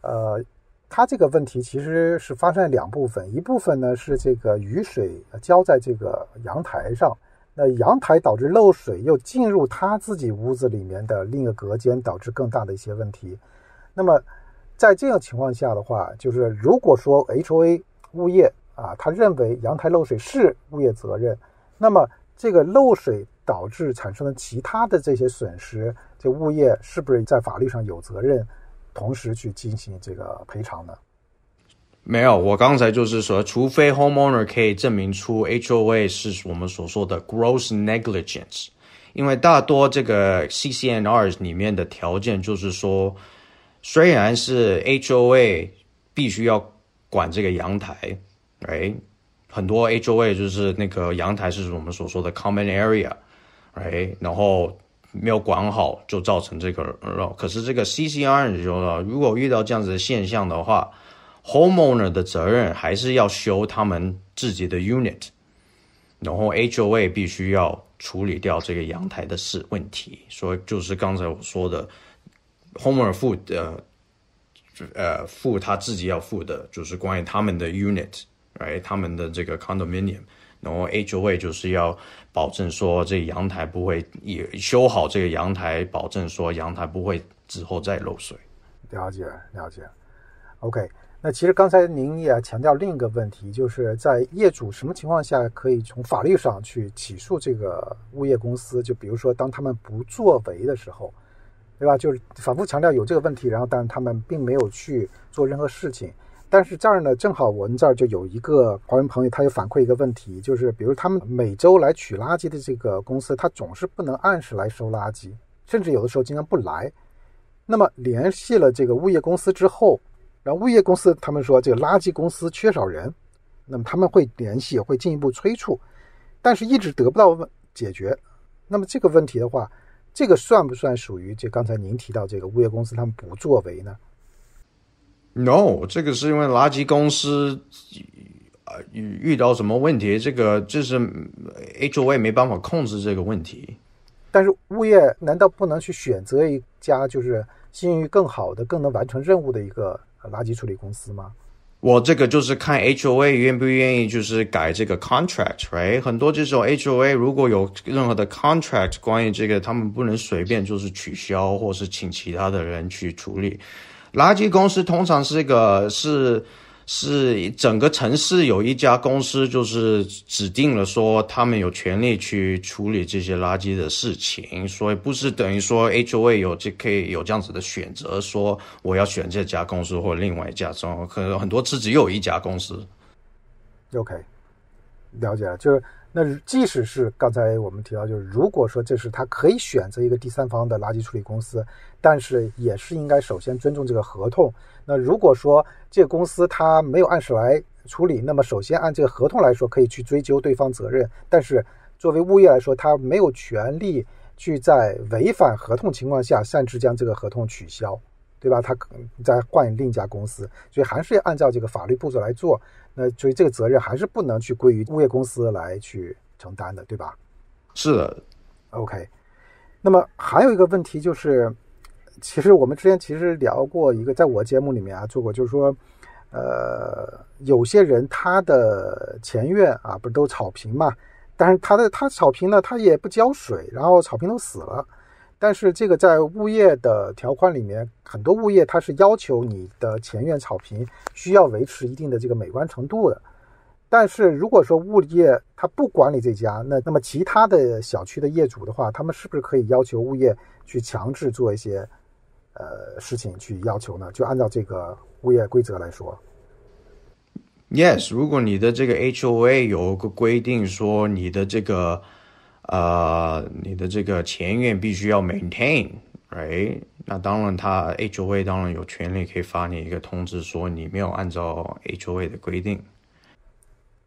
呃，它这个问题其实是发生两部分，一部分呢是这个雨水浇在这个阳台上。那阳台导致漏水，又进入他自己屋子里面的另一个隔间，导致更大的一些问题。那么，在这样情况下的话，就是如果说 HOA 物业啊，他认为阳台漏水是物业责任，那么这个漏水导致产生的其他的这些损失，这物业是不是在法律上有责任，同时去进行这个赔偿呢？没有，我刚才就是说，除非 homeowner 可以证明出 HOA 是我们所说的 gross negligence，因为大多这个 CCNR 里面的条件就是说，虽然是 HOA 必须要管这个阳台，哎，很多 HOA 就是那个阳台是我们所说的 common area，哎，然后没有管好就造成这个，可是这个 CCNR 你说如果遇到这样子的现象的话。Homeowner 的责任还是要修他们自己的 unit，然后 HOA 必须要处理掉这个阳台的事问题。说就是刚才我说的，Homeowner 付的，呃，付他自己要付的，就是关于他们的 unit，哎，他们的这个 condominium，然后 HOA 就是要保证说这阳台不会也修好这个阳台，保证说阳台不会之后再漏水。了解，了解。OK。那其实刚才您也强调另一个问题，就是在业主什么情况下可以从法律上去起诉这个物业公司？就比如说当他们不作为的时候，对吧？就是反复强调有这个问题，然后但是他们并没有去做任何事情。但是这儿呢，正好我们这儿就有一个华人朋友，他就反馈一个问题，就是比如他们每周来取垃圾的这个公司，他总是不能按时来收垃圾，甚至有的时候经常不来。那么联系了这个物业公司之后。然后物业公司他们说这个垃圾公司缺少人，那么他们会联系，会进一步催促，但是一直得不到解决。那么这个问题的话，这个算不算属于这刚才您提到这个物业公司他们不作为呢？No，这个是因为垃圾公司啊遇到什么问题，这个就是 H 我也没办法控制这个问题。但是物业难道不能去选择一家就是信誉更好的、更能完成任务的一个？垃圾处理公司吗？我这个就是看 HOA 愿不愿意，就是改这个 contract，right？很多这种 HOA 如果有任何的 contract 关于这个，他们不能随便就是取消，或是请其他的人去处理。垃圾公司通常是一个是。是整个城市有一家公司，就是指定了说他们有权利去处理这些垃圾的事情，所以不是等于说 HOA 有这可以有这样子的选择，说我要选这家公司或另外一家，中可能很多自己又有一家公司。OK，了解了，就是那即使是刚才我们提到，就是如果说这是他可以选择一个第三方的垃圾处理公司，但是也是应该首先尊重这个合同。那如果说这个公司他没有按时来处理，那么首先按这个合同来说，可以去追究对方责任。但是作为物业来说，他没有权利去在违反合同情况下擅自将这个合同取消，对吧？他再换另一家公司，所以还是要按照这个法律步骤来做。那所以这个责任还是不能去归于物业公司来去承担的，对吧？是的，OK。那么还有一个问题就是。其实我们之前其实聊过一个，在我节目里面啊做过，就是说，呃，有些人他的前院啊不是都草坪嘛，但是他的他草坪呢他也不浇水，然后草坪都死了。但是这个在物业的条款里面，很多物业它是要求你的前院草坪需要维持一定的这个美观程度的。但是如果说物业他不管理这家，那那么其他的小区的业主的话，他们是不是可以要求物业去强制做一些？呃，事情去要求呢，就按照这个物业规则来说。Yes，如果你的这个 HOA 有个规定说你的这个呃，你的这个前院必须要 maintain，哎，那当然，它 HOA 当然有权利可以发你一个通知说你没有按照 HOA 的规定。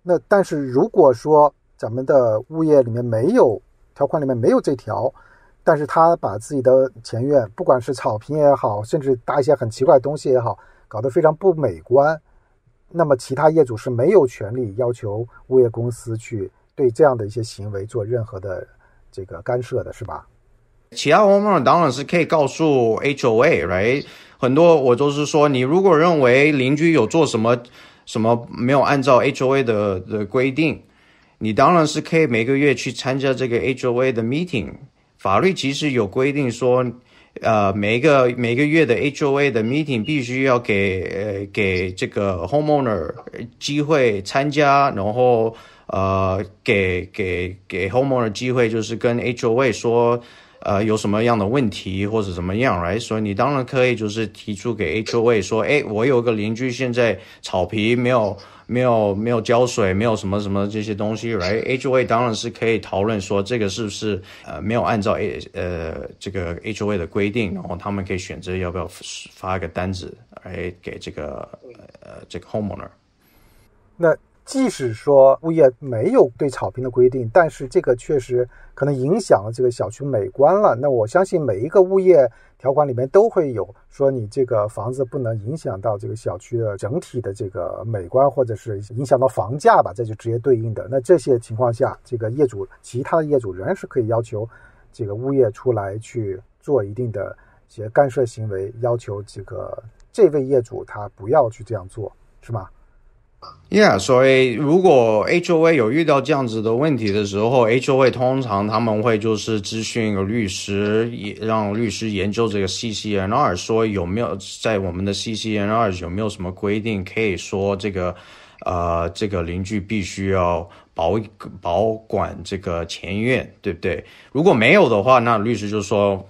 那但是如果说咱们的物业里面没有条款里面没有这条。但是他把自己的前院，不管是草坪也好，甚至搭一些很奇怪的东西也好，搞得非常不美观。那么其他业主是没有权利要求物业公司去对这样的一些行为做任何的这个干涉的，是吧？其他方面当然是可以告诉 HOA r i g h t 很多我都是说，你如果认为邻居有做什么什么没有按照 HOA 的的规定，你当然是可以每个月去参加这个 HOA 的 meeting。法律其实有规定说，呃，每个每个月的 H O A 的 meeting 必须要给呃给这个 homeowner 机会参加，然后呃给给给 homeowner 机会，就是跟 H O A 说，呃有什么样的问题或者怎么样来说，你当然可以就是提出给 H O A 说，哎，我有个邻居现在草皮没有。没有没有浇水，没有什么什么这些东西，right？HOA 当然是可以讨论说这个是不是呃没有按照 A 呃这个 HOA 的规定，然后他们可以选择要不要发一个单子来给这个呃这个 homeowner。那即使说物业没有对草坪的规定，但是这个确实可能影响了这个小区美观了。那我相信每一个物业。条款里面都会有说，你这个房子不能影响到这个小区的整体的这个美观，或者是影响到房价吧，这就直接对应的。那这些情况下，这个业主其他的业主仍然是可以要求这个物业出来去做一定的一些干涉行为，要求这个这位业主他不要去这样做，是吗？Yeah，所以如果 HOA 有遇到这样子的问题的时候，HOA 通常他们会就是咨询一个律师，也让律师研究这个 CCNR，说有没有在我们的 CCNR 有没有什么规定，可以说这个呃这个邻居必须要保保管这个前院，对不对？如果没有的话，那律师就说，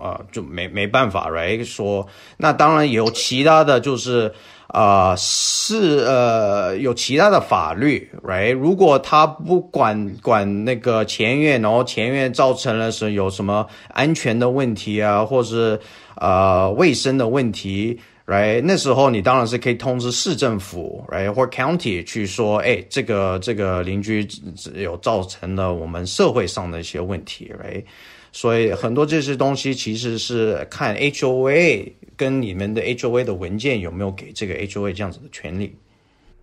呃就没没办法来说。那当然有其他的就是。啊，是呃，有其他的法律，right？如果他不管管那个前院，然后前院造成了是有什么安全的问题啊，或是呃卫生的问题，right？那时候你当然是可以通知市政府，right？或 county 去说，哎，这个这个邻居有造成了我们社会上的一些问题，right？所以很多这些东西其实是看 HOA 跟你们的 HOA 的文件有没有给这个 HOA 这样子的权利。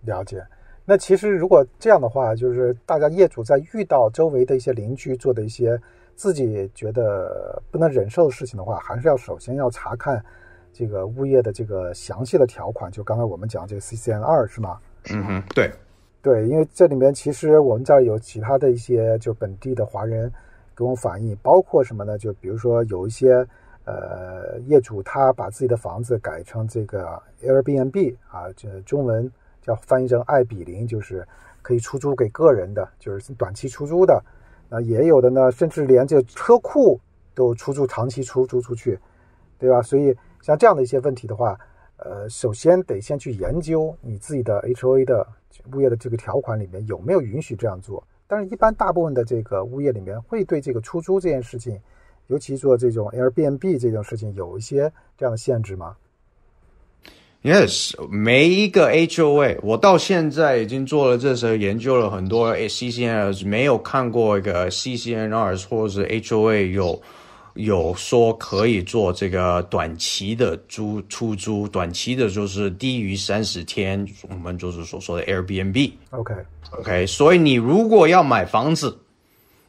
了解。那其实如果这样的话，就是大家业主在遇到周围的一些邻居做的一些自己觉得不能忍受的事情的话，还是要首先要查看这个物业的这个详细的条款。就刚才我们讲这个 CCN 二是吗？嗯，哼，对，对，因为这里面其实我们这儿有其他的一些就本地的华人。给我们反映，包括什么呢？就比如说，有一些呃业主，他把自己的房子改成这个 Airbnb 啊，这中文叫翻译成爱比邻，就是可以出租给个人的，就是短期出租的。那也有的呢，甚至连这车库都出租，长期出租出去，对吧？所以像这样的一些问题的话，呃，首先得先去研究你自己的 HOA 的物业的这个条款里面有没有允许这样做。但是，一般大部分的这个物业里面会对这个出租这件事情，尤其做这种 Airbnb 这种事情，有一些这样的限制吗？Yes，每一个 HOA。我到现在已经做了，这时候研究了很多 CCNR，s 没有看过一个 CCNR s 或者是 HOA 有有说可以做这个短期的租出租，短期的就是低于三十天，我们就是所说的 Airbnb。OK。OK，所以你如果要买房子，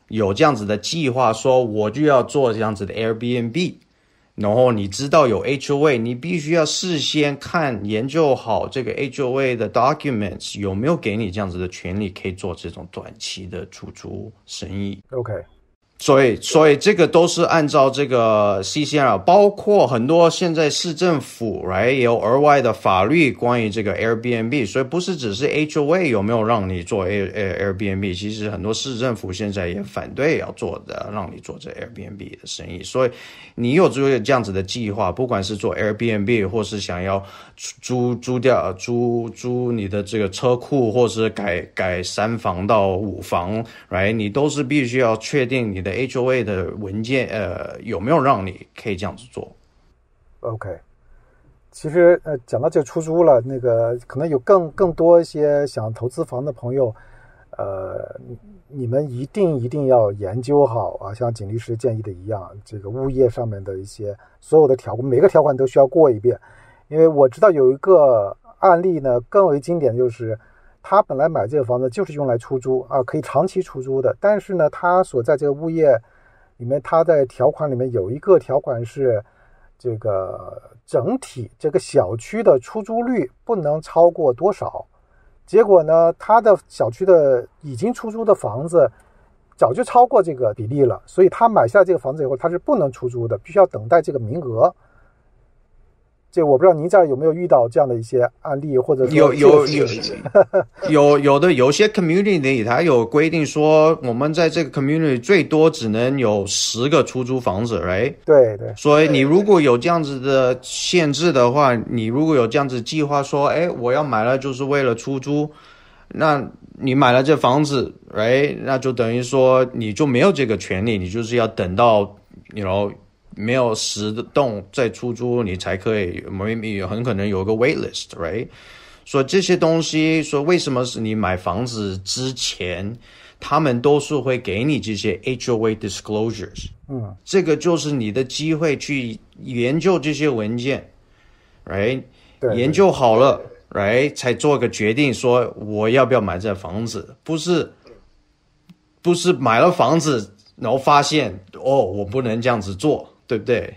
有这样子的计划，说我就要做这样子的 Airbnb，然后你知道有 HOA，你必须要事先看研究好这个 HOA 的 documents 有没有给你这样子的权利，可以做这种短期的出租生意。OK。所以，所以这个都是按照这个 CCL，包括很多现在市政府来 right, 有额外的法律关于这个 Airbnb，所以不是只是 HOA 有没有让你做 A Airbnb，其实很多市政府现在也反对要做的，让你做这 Airbnb 的生意。所以你有做这样子的计划，不管是做 Airbnb，或是想要租租掉租租你的这个车库，或是改改三房到五房，来你都是必须要确定你。的 HOA 的文件，呃，有没有让你可以这样子做？OK，其实呃，讲到这出租了，那个可能有更更多一些想投资房的朋友，呃，你们一定一定要研究好啊，像景律师建议的一样，这个物业上面的一些所有的条，每个条款都需要过一遍，因为我知道有一个案例呢，更为经典就是。他本来买这个房子就是用来出租啊，可以长期出租的。但是呢，他所在这个物业里面，他在条款里面有一个条款是，这个整体这个小区的出租率不能超过多少。结果呢，他的小区的已经出租的房子早就超过这个比例了，所以他买下这个房子以后，他是不能出租的，必须要等待这个名额。就我不知道您这儿有没有遇到这样的一些案例，或者有有有 [laughs] 有有的有些 community 它有规定说，我们在这个 community 最多只能有十个出租房子，诶，对对。所以你如果有这样子的限制的话，你如果有这样子计划说，哎，我要买了就是为了出租，那你买了这房子，诶，那就等于说你就没有这个权利，你就是要等到然后。没有十的栋在出租，你才可以 m a y 很可能有个 waitlist，right？说这些东西，说为什么是你买房子之前，他们都是会给你这些 H O A disclosures，嗯，这个就是你的机会去研究这些文件，right？研究好了，right？才做个决定，说我要不要买这房子，不是，不是买了房子然后发现哦，我不能这样子做。对不对？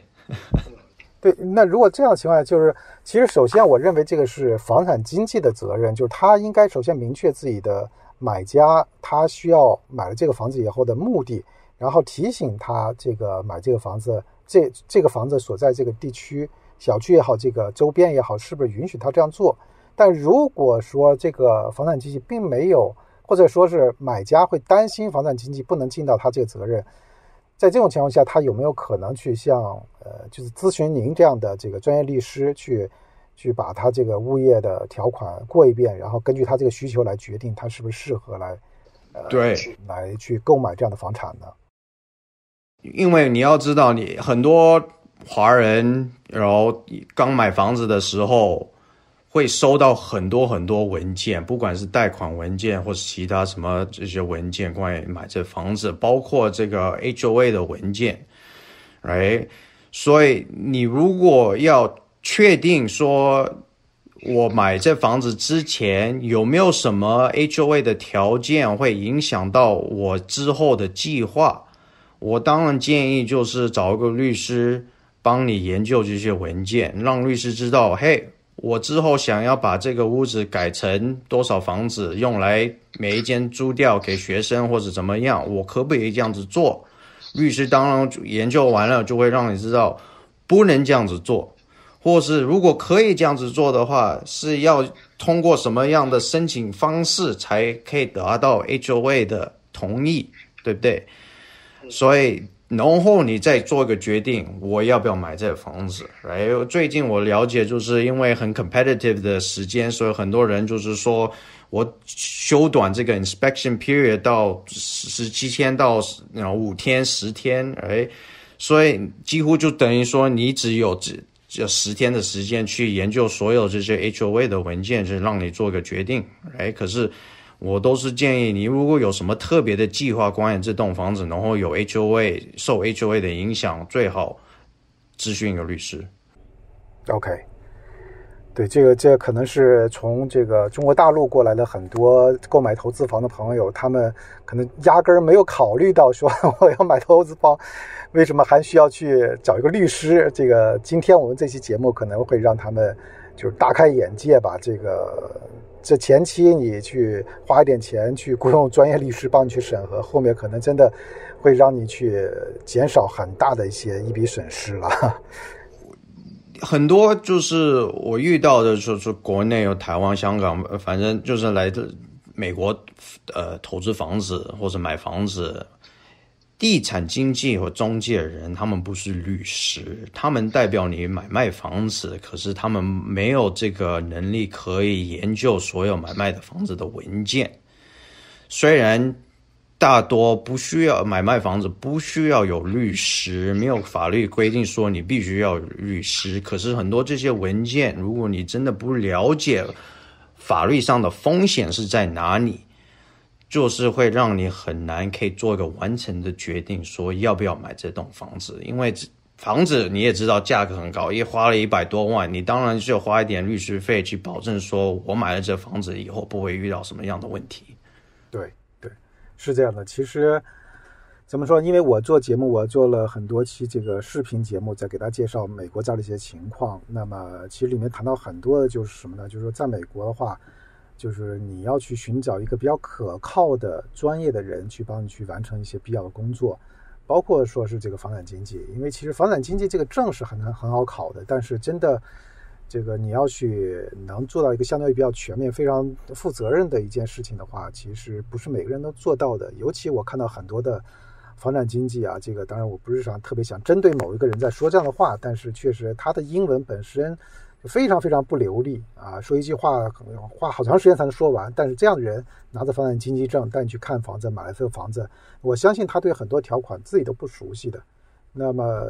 [laughs] 对，那如果这样的情况，下，就是其实首先我认为这个是房产经纪的责任，就是他应该首先明确自己的买家他需要买了这个房子以后的目的，然后提醒他这个买这个房子，这这个房子所在这个地区小区也好，这个周边也好，是不是允许他这样做？但如果说这个房产经纪并没有，或者说是买家会担心房产经纪不能尽到他这个责任。在这种情况下，他有没有可能去向呃，就是咨询您这样的这个专业律师，去去把他这个物业的条款过一遍，然后根据他这个需求来决定他是不是适合来呃，对，来去购买这样的房产呢？因为你要知道，你很多华人然后刚买房子的时候。会收到很多很多文件，不管是贷款文件或是其他什么这些文件，关于买这房子，包括这个 H O A 的文件，哎，所以你如果要确定说，我买这房子之前有没有什么 H O A 的条件会影响到我之后的计划，我当然建议就是找一个律师帮你研究这些文件，让律师知道，嘿。我之后想要把这个屋子改成多少房子，用来每一间租掉给学生或者怎么样，我可不可以这样子做？律师当然研究完了就会让你知道，不能这样子做，或是如果可以这样子做的话，是要通过什么样的申请方式才可以得到 HOA 的同意，对不对？所以。然后你再做一个决定，我要不要买这个房子？哎，最近我了解，就是因为很 competitive 的时间，所以很多人就是说我修短这个 inspection period 到十七天到然后五天十天，哎，所以几乎就等于说你只有这这十天的时间去研究所有这些 HOA 的文件，去让你做个决定，哎，可是。我都是建议你，如果有什么特别的计划关于这栋房子，然后有 HOA 受 HOA 的影响，最好咨询一个律师。OK，对，这个这可能是从这个中国大陆过来的很多购买投资房的朋友，他们可能压根儿没有考虑到说 [laughs] 我要买投资房，为什么还需要去找一个律师？这个今天我们这期节目可能会让他们就是大开眼界吧，这个。这前期你去花一点钱去雇佣专业律师帮你去审核，后面可能真的会让你去减少很大的一些一笔损失了。很多就是我遇到的，就说国内有台湾、香港，反正就是来自美国，呃，投资房子或者买房子。地产经纪和中介人，他们不是律师，他们代表你买卖房子，可是他们没有这个能力可以研究所有买卖的房子的文件。虽然大多不需要买卖房子不需要有律师，没有法律规定说你必须要律师。可是很多这些文件，如果你真的不了解法律上的风险是在哪里。就是会让你很难可以做一个完成的决定，说要不要买这栋房子，因为房子你也知道价格很高，也花了一百多万，你当然就要花一点律师费去保证，说我买了这房子以后不会遇到什么样的问题。对对，是这样的。其实怎么说？因为我做节目，我做了很多期这个视频节目，在给大家介绍美国这样的一些情况。那么其实里面谈到很多的就是什么呢？就是说在美国的话。就是你要去寻找一个比较可靠的专业的人去帮你去完成一些必要的工作，包括说是这个房产经济，因为其实房产经济这个证是很很很好考的，但是真的这个你要去能做到一个相对比较全面、非常负责任的一件事情的话，其实不是每个人都做到的。尤其我看到很多的房产经济啊，这个当然我不是想特别想针对某一个人在说这样的话，但是确实他的英文本身。非常非常不流利啊，说一句话可能花好长时间才能说完。但是这样的人拿着房产经纪证带你去看房子，买了这个房子，我相信他对很多条款自己都不熟悉的。那么，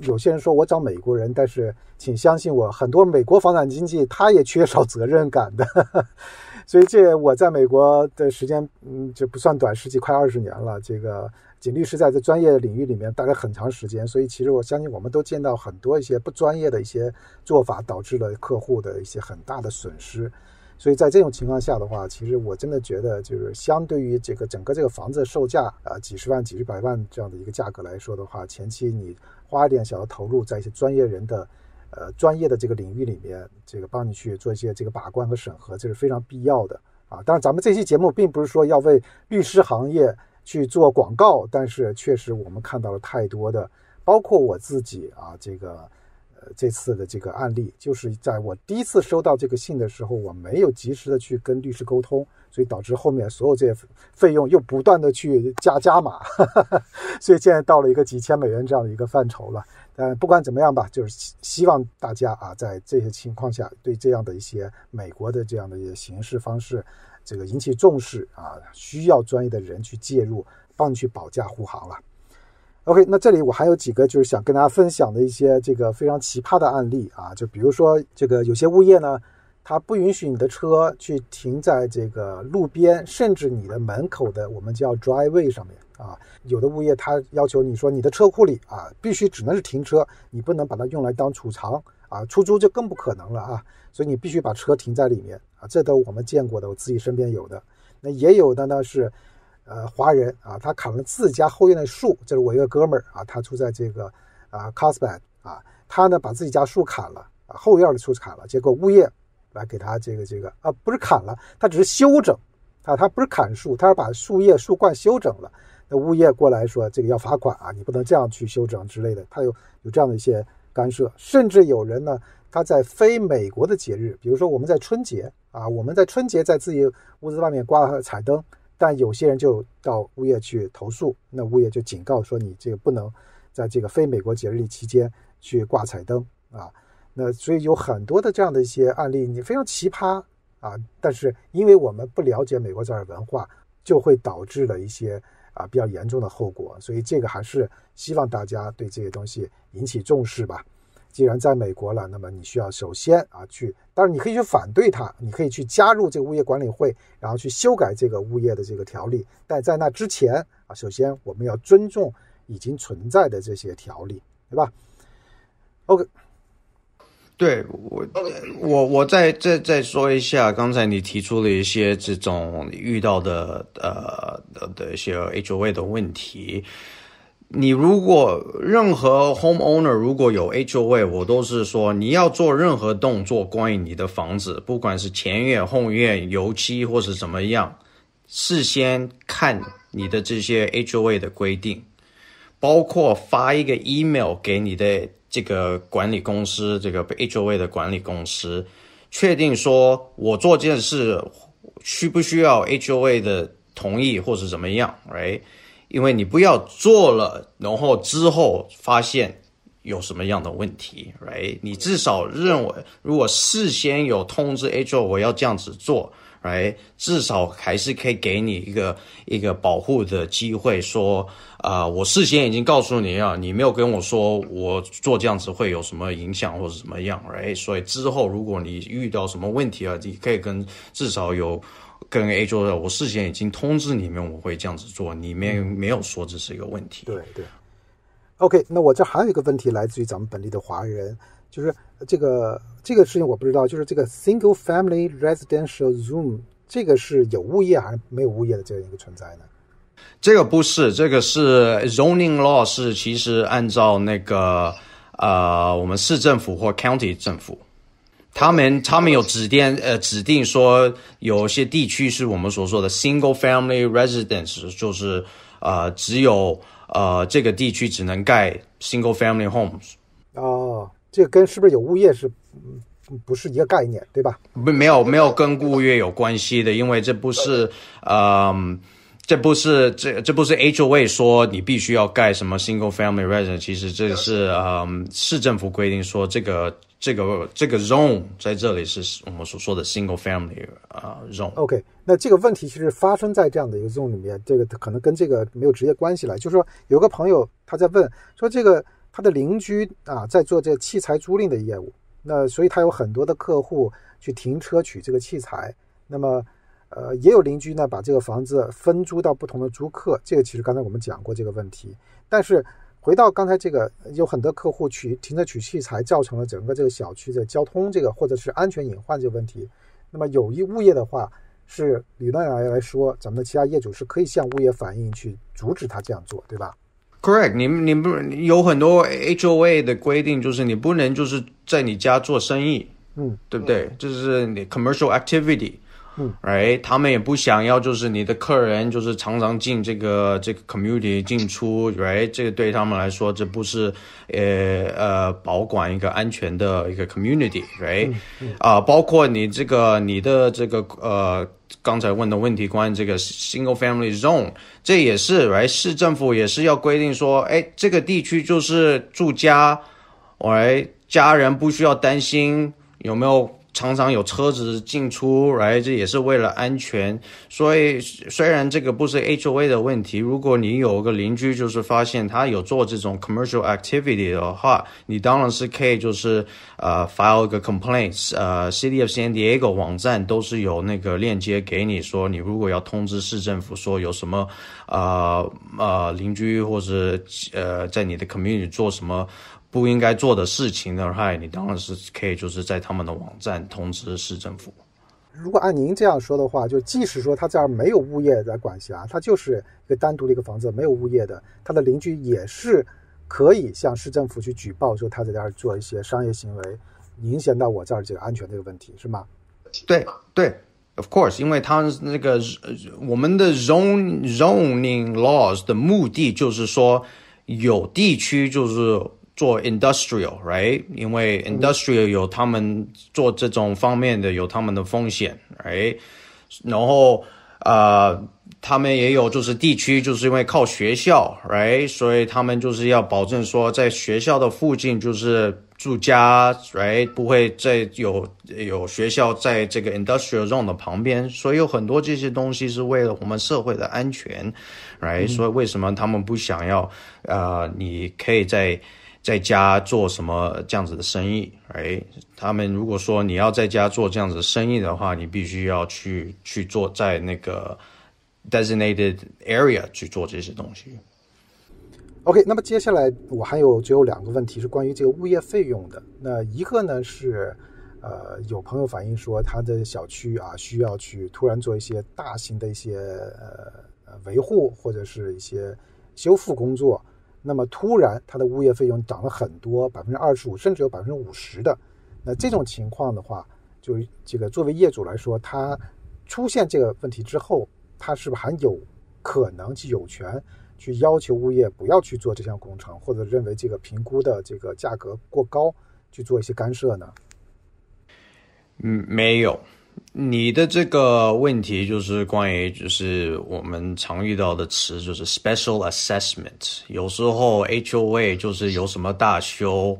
有些人说我找美国人，但是请相信我，很多美国房产经纪他也缺少责任感的。[laughs] 所以这我在美国的时间，嗯，就不算短，十几快二十年了。这个。仅律师在这专业领域里面待了很长时间，所以其实我相信我们都见到很多一些不专业的一些做法，导致了客户的一些很大的损失。所以在这种情况下的话，其实我真的觉得，就是相对于这个整个这个房子售价啊，几十万、几十百万这样的一个价格来说的话，前期你花一点小的投入，在一些专业人的、呃专业的这个领域里面，这个帮你去做一些这个把关和审核，这是非常必要的啊。当然，咱们这期节目并不是说要为律师行业。去做广告，但是确实我们看到了太多的，包括我自己啊，这个呃这次的这个案例，就是在我第一次收到这个信的时候，我没有及时的去跟律师沟通，所以导致后面所有这些费用又不断的去加加码，[laughs] 所以现在到了一个几千美元这样的一个范畴了。但不管怎么样吧，就是希望大家啊，在这些情况下，对这样的一些美国的这样的一些形事方式。这个引起重视啊，需要专业的人去介入，帮你去保驾护航了。OK，那这里我还有几个就是想跟大家分享的一些这个非常奇葩的案例啊，就比如说这个有些物业呢，它不允许你的车去停在这个路边，甚至你的门口的我们叫 drive w a y 上面啊。有的物业他要求你说你的车库里啊，必须只能是停车，你不能把它用来当储藏啊，出租就更不可能了啊，所以你必须把车停在里面。这都我们见过的，我自己身边有的。那也有的呢，是，呃，华人啊，他砍了自家后院的树。这是我一个哥们儿啊，他住在这个啊，Cosby 啊，他呢把自己家树砍了，后院的树砍了。结果物业来给他这个这个啊，不是砍了，他只是修整啊，他不是砍树，他是把树叶树冠修整了。那物业过来说，这个要罚款啊，你不能这样去修整之类的。他有有这样的一些干涉，甚至有人呢。他在非美国的节日，比如说我们在春节啊，我们在春节在自己屋子外面挂彩灯，但有些人就到物业去投诉，那物业就警告说你这个不能在这个非美国节日期间去挂彩灯啊。那所以有很多的这样的一些案例，你非常奇葩啊，但是因为我们不了解美国这儿文化，就会导致了一些啊比较严重的后果。所以这个还是希望大家对这些东西引起重视吧。既然在美国了，那么你需要首先啊去，当然你可以去反对它，你可以去加入这个物业管理会，然后去修改这个物业的这个条例。但在那之前啊，首先我们要尊重已经存在的这些条例，对吧？OK，对我，我我再再再说一下刚才你提出了一些这种遇到的呃的一些 H O A 的问题。你如果任何 homeowner 如果有 HOA，我都是说你要做任何动作关于你的房子，不管是前院后院油漆或是怎么样，事先看你的这些 HOA 的规定，包括发一个 email 给你的这个管理公司，这个 HOA 的管理公司，确定说我做这件事需不需要 HOA 的同意或者怎么样，right？因为你不要做了，然后之后发现有什么样的问题，right？你至少认为，如果事先有通知 HR 我要这样子做，right？至少还是可以给你一个一个保护的机会，说啊，我事先已经告诉你啊，你没有跟我说我做这样子会有什么影响或者怎么样，right？所以之后如果你遇到什么问题啊，你可以跟至少有。跟 A 做的，我事先已经通知你们我会这样子做，你们没有说这是一个问题。对对，OK，那我这还有一个问题来自于咱们本地的华人，就是这个这个事情我不知道，就是这个 single family residential zone，这个是有物业还是没有物业的这样一个存在呢？这个不是，这个是 zoning law，是其实按照那个呃，我们市政府或 county 政府。他们他们有指定呃，指定说有些地区是我们所说的 single family residence，就是啊，只有呃这个地区只能盖 single family homes。哦，这个跟是不是有物业是，不是一个概念，对吧？没没有没有跟物业有关系的，因为这不是嗯。这不是这这不是 H O V 说你必须要盖什么 single family resident，其实这是嗯市政府规定说这个这个这个 zone 在这里是我们所说的 single family 啊 zone。O K，那这个问题其实发生在这样的一个 zone 里面，这个可能跟这个没有直接关系了。就是说有个朋友他在问说，这个他的邻居啊在做这器材租赁的业务，那所以他有很多的客户去停车取这个器材，那么。呃，也有邻居呢，把这个房子分租到不同的租客。这个其实刚才我们讲过这个问题。但是回到刚才这个，有很多客户取停车取器材，造成了整个这个小区的交通这个或者是安全隐患这个问题。那么，有一物业的话，是理论来来说，咱们的其他业主是可以向物业反映去阻止他这样做，对吧？Correct，你你你是有很多 HOA 的规定，就是你不能就是在你家做生意，嗯，对不对？就是你 commercial activity。哎，他们也不想要，就是你的客人，就是常常进这个这个 community 进出，哎，这个对他们来说，这不是，呃呃，保管一个安全的一个 community，哎，啊，包括你这个你的这个呃，刚才问的问题关于这个 single family zone，这也是，哎，市政府也是要规定说，哎，这个地区就是住家，哎，家人不需要担心有没有。常常有车子进出来，这也是为了安全。所以虽然这个不是 HV 的问题，如果你有个邻居就是发现他有做这种 commercial activity 的话，你当然是可以就是呃 file 个 complaints。呃，City of San Diego 网站都是有那个链接给你，说你如果要通知市政府说有什么呃呃邻居或者呃在你的 community 做什么。不应该做的事情的害，你当然是可以，就是在他们的网站通知市政府。如果按您这样说的话，就即使说他这儿没有物业在管辖，他就是一个单独的一个房子没有物业的，他的邻居也是可以向市政府去举报，说他在那儿做一些商业行为，影响到我这儿这个安全这个问题，是吗？对对，Of course，因为他那个我们的 zoning laws 的目的就是说，有地区就是。做 industrial，right？因为 industrial 有他们做这种方面的，有他们的风险，right？然后，呃，他们也有就是地区，就是因为靠学校，right？所以他们就是要保证说，在学校的附近就是住家，right？不会再有有学校在这个 industrial zone 的旁边，所以有很多这些东西是为了我们社会的安全，right？所以为什么他们不想要？呃，你可以在在家做什么这样子的生意？哎，他们如果说你要在家做这样子的生意的话，你必须要去去做在那个 designated area 去做这些东西。OK，那么接下来我还有只有两个问题是关于这个物业费用的。那一个呢是，呃，有朋友反映说他的小区啊需要去突然做一些大型的一些呃维护或者是一些修复工作。那么突然，他的物业费用涨了很多，百分之二十五，甚至有百分之五十的。那这种情况的话，就这个作为业主来说，他出现这个问题之后，他是不是还有可能去有权去要求物业不要去做这项工程，或者认为这个评估的这个价格过高，去做一些干涉呢？嗯，没有。你的这个问题就是关于就是我们常遇到的词，就是 special assessment。有时候 HOA 就是有什么大修，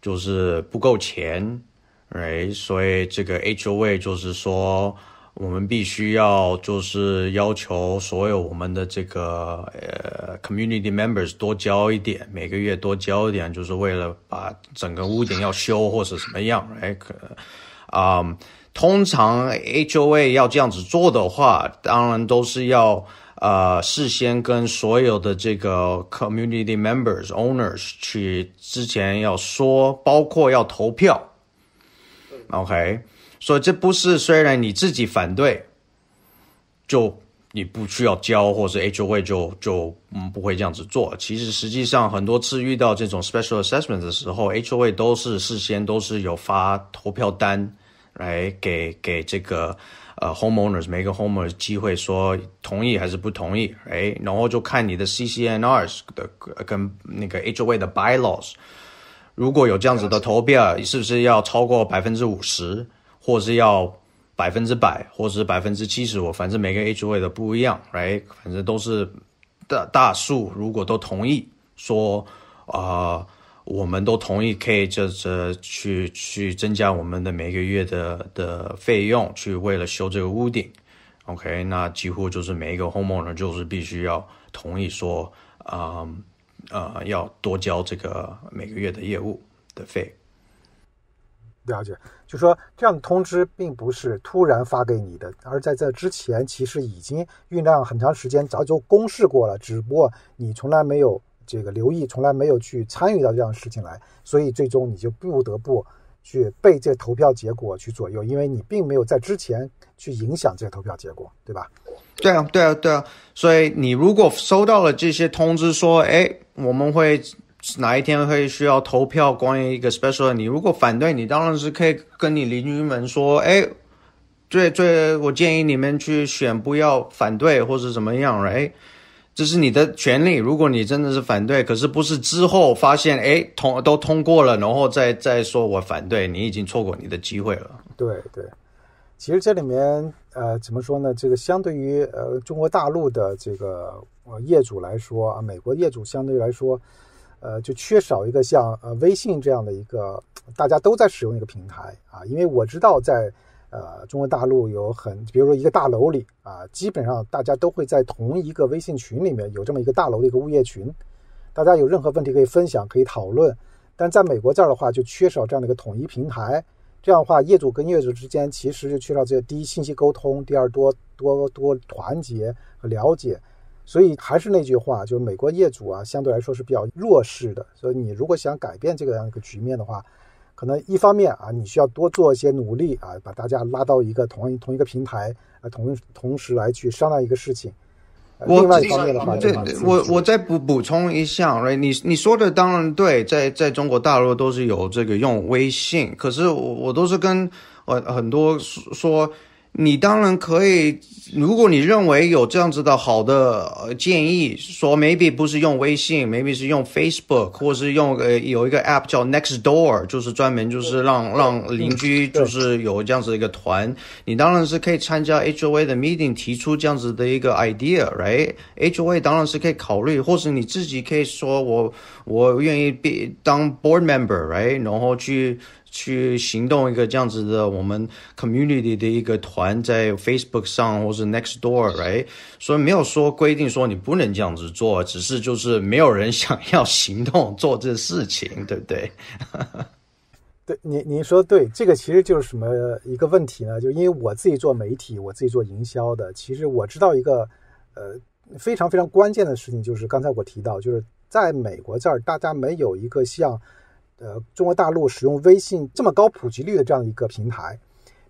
就是不够钱，t 所以这个 HOA 就是说我们必须要就是要求所有我们的这个呃 community members 多交一点，每个月多交一点，就是为了把整个屋顶要修或者什么样，h 可啊。通常 HOA 要这样子做的话，当然都是要呃事先跟所有的这个 community members owners 去之前要说，包括要投票。OK，所以这不是虽然你自己反对，就你不需要交，或者是 HOA 就就不会这样子做。其实实际上很多次遇到这种 special assessment 的时候，HOA 都是事先都是有发投票单。来给给这个呃 homeowners 每个 homeowner 机会说同意还是不同意，哎，然后就看你的 CCNR s 的跟那个 HOA 的 bylaws，如果有这样子的投票，是不是要超过百分之五十，或是要百分之百，或是百分之七十，我反正每个 HOA 的不一样，哎，反正都是大大数，如果都同意说啊。我们都同意，可以就是去去增加我们的每个月的的费用，去为了修这个屋顶。OK，那几乎就是每一个 homeowner 就是必须要同意说啊啊要多交这个每个月的业务的费。了解，就说这样的通知并不是突然发给你的，而在这之前其实已经酝酿很长时间，早就公示过了，只不过你从来没有。这个刘毅从来没有去参与到这样的事情来，所以最终你就不得不去被这投票结果去左右，因为你并没有在之前去影响这个投票结果，对吧？对啊，对啊，对啊。所以你如果收到了这些通知说，哎，我们会哪一天会需要投票关于一个 special，你如果反对，你当然是可以跟你邻居们说，哎，最最，我建议你们去选，不要反对或者怎么样，哎。这是你的权利。如果你真的是反对，可是不是之后发现，哎，通都通过了，然后再再说我反对，你已经错过你的机会了。对对，其实这里面呃，怎么说呢？这个相对于呃中国大陆的这个业主来说啊，美国业主相对来说，呃，就缺少一个像呃微信这样的一个大家都在使用一个平台啊。因为我知道在。呃，中国大陆有很，比如说一个大楼里啊，基本上大家都会在同一个微信群里面，有这么一个大楼的一个物业群，大家有任何问题可以分享，可以讨论。但在美国这儿的话，就缺少这样的一个统一平台，这样的话，业主跟业主之间其实就缺少这第一信息沟通，第二多多多团结和了解。所以还是那句话，就是美国业主啊，相对来说是比较弱势的。所以你如果想改变这个样一个局面的话，可能一方面啊，你需要多做一些努力啊，把大家拉到一个同一同一个平台啊，同同时来去商量一个事情。另外一方面的话，我我再补补充一下，你你说的当然对，在在中国大陆都是有这个用微信，可是我我都是跟呃很多说。你当然可以，如果你认为有这样子的好的建议，说 maybe 不是用微信，maybe 是用 Facebook，或者是用呃有一个 app 叫 Nextdoor，就是专门就是让让邻居就是有这样子一个团。你当然是可以参加 HOA 的 meeting，提出这样子的一个 idea，right？HOA 当然是可以考虑，或是你自己可以说我我愿意 be 当 board member，right？然后去。去行动一个这样子的我们 community 的一个团，在 Facebook 上或是 Nextdoor，right？所以没有说规定说你不能这样子做，只是就是没有人想要行动做这事情，对不对？[laughs] 对，您您说对，这个其实就是什么一个问题呢？就因为我自己做媒体，我自己做营销的，其实我知道一个呃非常非常关键的事情，就是刚才我提到，就是在美国这儿大家没有一个像。呃，中国大陆使用微信这么高普及率的这样一个平台，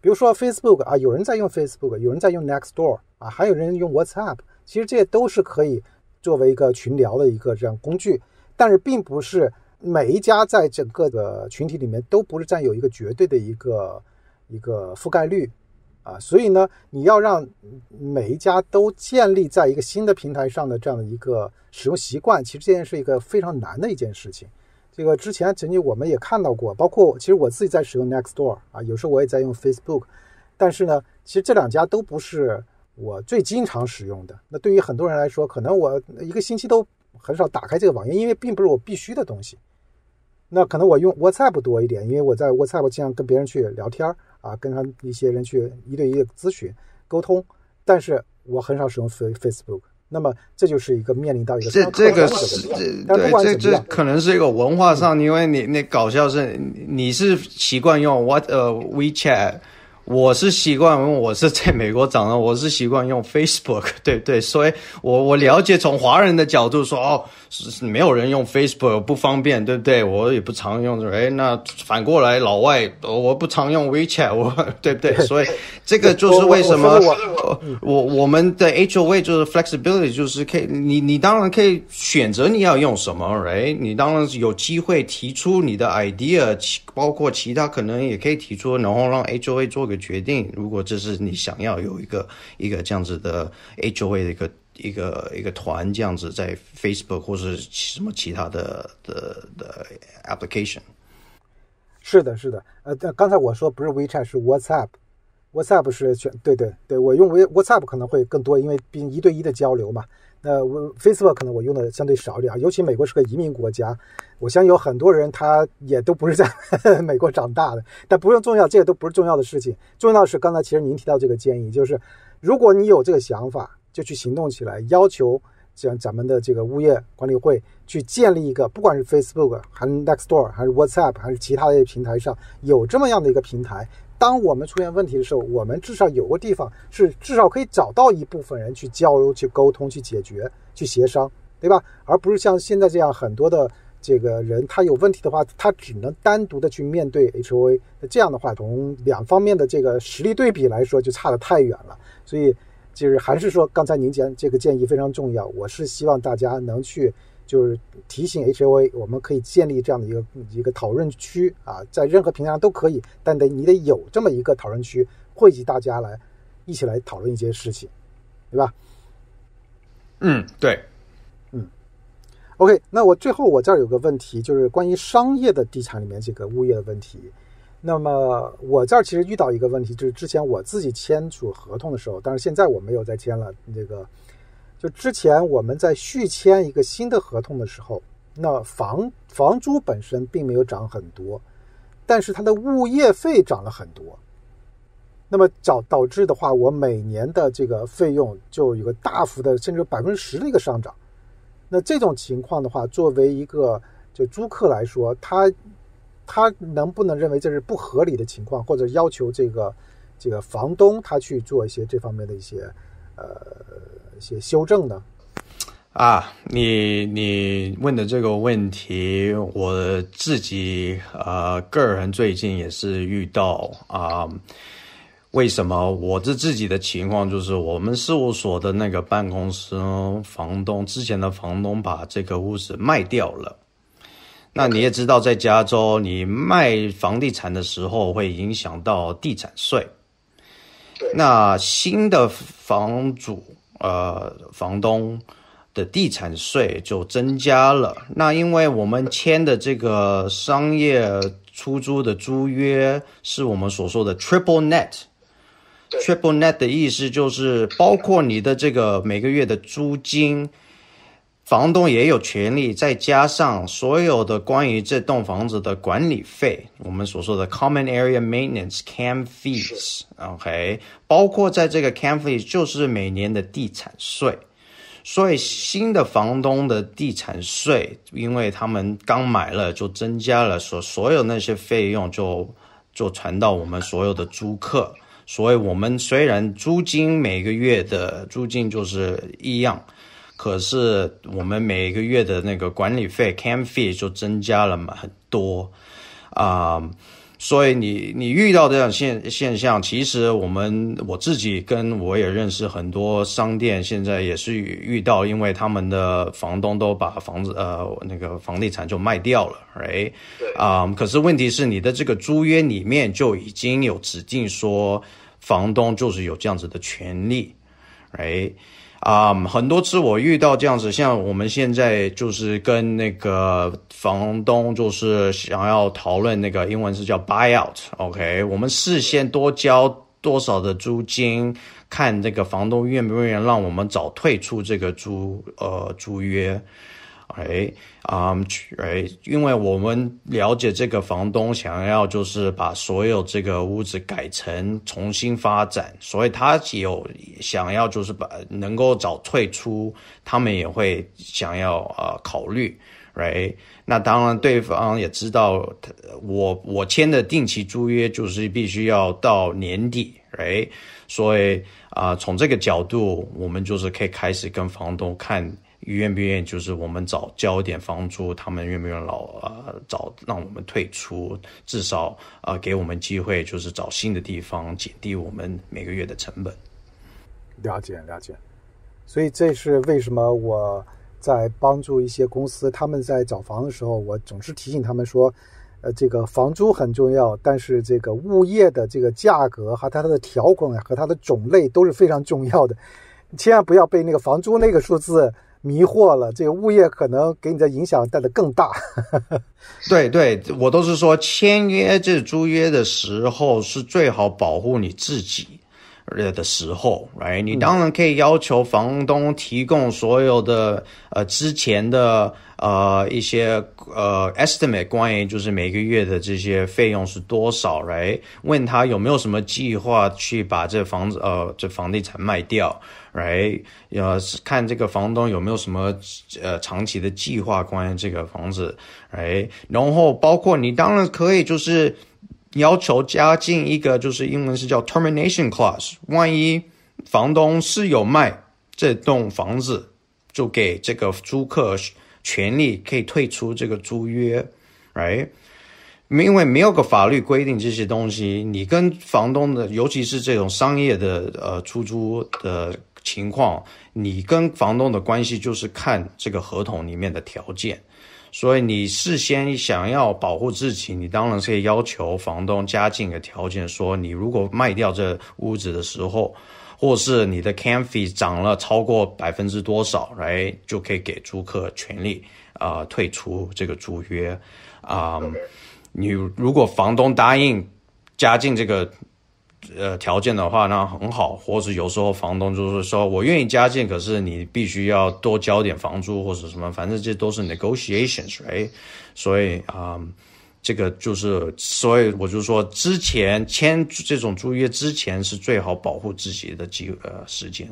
比如说 Facebook 啊，有人在用 Facebook，有人在用 Nextdoor 啊，还有人用 WhatsApp，其实这些都是可以作为一个群聊的一个这样工具，但是并不是每一家在整个的群体里面都不是占有一个绝对的一个一个覆盖率啊，所以呢，你要让每一家都建立在一个新的平台上的这样的一个使用习惯，其实这件事一个非常难的一件事情。这个之前曾经我们也看到过，包括其实我自己在使用 Nextdoor 啊，有时候我也在用 Facebook，但是呢，其实这两家都不是我最经常使用的。那对于很多人来说，可能我一个星期都很少打开这个网页，因为并不是我必须的东西。那可能我用 WhatsApp 多一点，因为我在 WhatsApp 经常跟别人去聊天啊，跟他一些人去一对一的咨询沟通，但是我很少使用 Facebook。那么这就是一个面临到一个这这个是这对这这可能是一个文化上，因为你你搞笑是你是习惯用 What 呃 WeChat，我是习惯我是在美国长的，我是习惯用 Facebook，对不对？所以，我我了解从华人的角度说哦。没有人用 Facebook 不方便，对不对？我也不常用。哎，那反过来老外我不常用 WeChat，我 [laughs] 对不对？[laughs] 所以这个就是为什么我我们的 HOA 就是 flexibility，就是可以你你当然可以选择你要用什么，right？你当然是有机会提出你的 idea，包括其他可能也可以提出，然后让 HOA 做个决定。如果这是你想要有一个一个这样子的 HOA 的一个。一个一个团这样子在 Facebook 或者什么其他的的的 application，是的，是的，呃，刚才我说不是 WeChat 是 WhatsApp，WhatsApp 是选对对对，我用 We WhatsApp 可能会更多，因为毕竟一对一的交流嘛。那 Facebook 可能我用的相对少一点尤其美国是个移民国家，我相信有很多人他也都不是在 [laughs] 美国长大的。但不用重要，这些都不是重要的事情。重要的是刚才其实您提到这个建议，就是如果你有这个想法。就去行动起来，要求像咱们的这个物业管理会去建立一个，不管是 Facebook 还是 Nextdoor，还是 WhatsApp，还是其他的平台上有这么样的一个平台。当我们出现问题的时候，我们至少有个地方是至少可以找到一部分人去交流、去沟通、去解决、去协商，对吧？而不是像现在这样，很多的这个人他有问题的话，他只能单独的去面对 HOA。这样的话，从两方面的这个实力对比来说，就差得太远了，所以。就是还是说，刚才您讲这个建议非常重要，我是希望大家能去，就是提醒 H O A，我们可以建立这样的一个一个讨论区啊，在任何平台上都可以，但得你得有这么一个讨论区，汇集大家来一起来讨论一些事情，对吧？嗯，对，嗯，OK，那我最后我这儿有个问题，就是关于商业的地产里面这个物业的问题。那么我这儿其实遇到一个问题，就是之前我自己签署合同的时候，但是现在我没有再签了。那个，就之前我们在续签一个新的合同的时候，那房房租本身并没有涨很多，但是它的物业费涨了很多。那么导导致的话，我每年的这个费用就有个大幅的，甚至百分之十的一个上涨。那这种情况的话，作为一个就租客来说，他。他能不能认为这是不合理的情况，或者要求这个这个房东他去做一些这方面的一些呃一些修正呢？啊，你你问的这个问题，我自己呃个人最近也是遇到啊。为什么我这自己的情况就是，我们事务所的那个办公室，房东之前的房东把这个屋子卖掉了。那你也知道，在加州，你卖房地产的时候会影响到地产税。那新的房主、呃房东的地产税就增加了。那因为我们签的这个商业出租的租约，是我们所说的 triple net。triple net 的意思就是包括你的这个每个月的租金。房东也有权利，再加上所有的关于这栋房子的管理费，我们所说的 common area maintenance c a p fees，OK，包括在这个 c a p fees 就是每年的地产税，所以新的房东的地产税，因为他们刚买了就增加了，所所有那些费用就就传到我们所有的租客，所以我们虽然租金每个月的租金就是一样。可是我们每个月的那个管理费 （cam fee） 就增加了嘛很多，啊，所以你你遇到这样现现象，其实我们我自己跟我也认识很多商店，现在也是遇到，因为他们的房东都把房子呃那个房地产就卖掉了，哎，对啊，可是问题是你的这个租约里面就已经有指定说房东就是有这样子的权利，哎。啊，很多次我遇到这样子，像我们现在就是跟那个房东，就是想要讨论那个英文是叫 buyout，OK，我们事先多交多少的租金，看这个房东愿不愿意让我们早退出这个租呃租约。哎，嗯，哎，因为我们了解这个房东想要就是把所有这个屋子改成重新发展，所以他有想要就是把能够早退出，他们也会想要啊考虑，t 那当然对方也知道，我我签的定期租约就是必须要到年底，t 所以啊从这个角度，我们就是可以开始跟房东看。愿不愿意？就是我们找交点房租，他们愿不愿意老呃找让我们退出？至少呃给我们机会，就是找新的地方，减低我们每个月的成本。了解了解，所以这是为什么我在帮助一些公司，他们在找房的时候，我总是提醒他们说，呃，这个房租很重要，但是这个物业的这个价格和它的条款和它的种类都是非常重要的，千万不要被那个房租那个数字。迷惑了，这个物业可能给你的影响带的更大。[laughs] 对，对我都是说签约这租约的时候是最好保护你自己的时候，来，你当然可以要求房东提供所有的呃之前的呃一些呃 estimate 关于就是每个月的这些费用是多少，来问他有没有什么计划去把这房子呃这房地产卖掉。来要看这个房东有没有什么呃长期的计划关于这个房子，哎，然后包括你当然可以就是要求加进一个就是英文是叫 termination clause，万一房东是有卖这栋房子，就给这个租客权利可以退出这个租约，哎，因为没有个法律规定这些东西，你跟房东的尤其是这种商业的呃出租的。情况，你跟房东的关系就是看这个合同里面的条件，所以你事先想要保护自己，你当然是要求房东加进一个条件，说你如果卖掉这屋子的时候，或是你的 can fee 涨了超过百分之多少，来就可以给租客权利啊退出这个租约啊。你如果房东答应加进这个。呃，条件的话，那很好，或者是有时候房东就是说我愿意加建，可是你必须要多交点房租或者什么，反正这都是 negotiations，所以啊，这个就是，所以我就说，之前签这种租约之前是最好保护自己的机呃时间。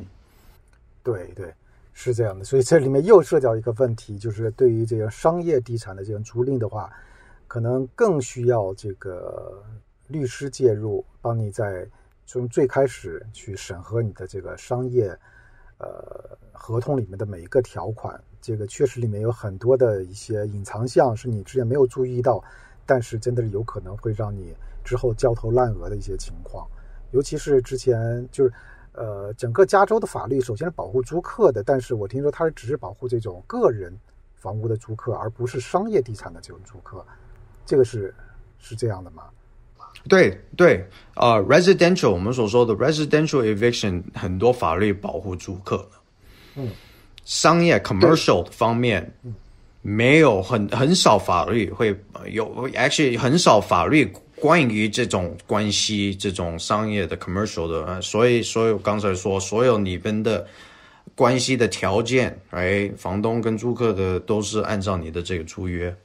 对对，是这样的，所以这里面又涉及到一个问题，就是对于这个商业地产的这种租赁的话，可能更需要这个。律师介入，帮你在从最开始去审核你的这个商业，呃，合同里面的每一个条款，这个确实里面有很多的一些隐藏项，是你之前没有注意到，但是真的是有可能会让你之后焦头烂额的一些情况。尤其是之前就是，呃，整个加州的法律首先是保护租客的，但是我听说它是只是保护这种个人房屋的租客，而不是商业地产的这种租客，这个是是这样的吗？对对，呃，residential 我们所说的 residential eviction 很多法律保护租客，嗯，商业 commercial 方面没有很很少法律会有，而且很少法律关于这种关系这种商业的 commercial 的，所以所有刚才说所有你们的，关系的条件，哎，房东跟租客的都是按照你的这个租约，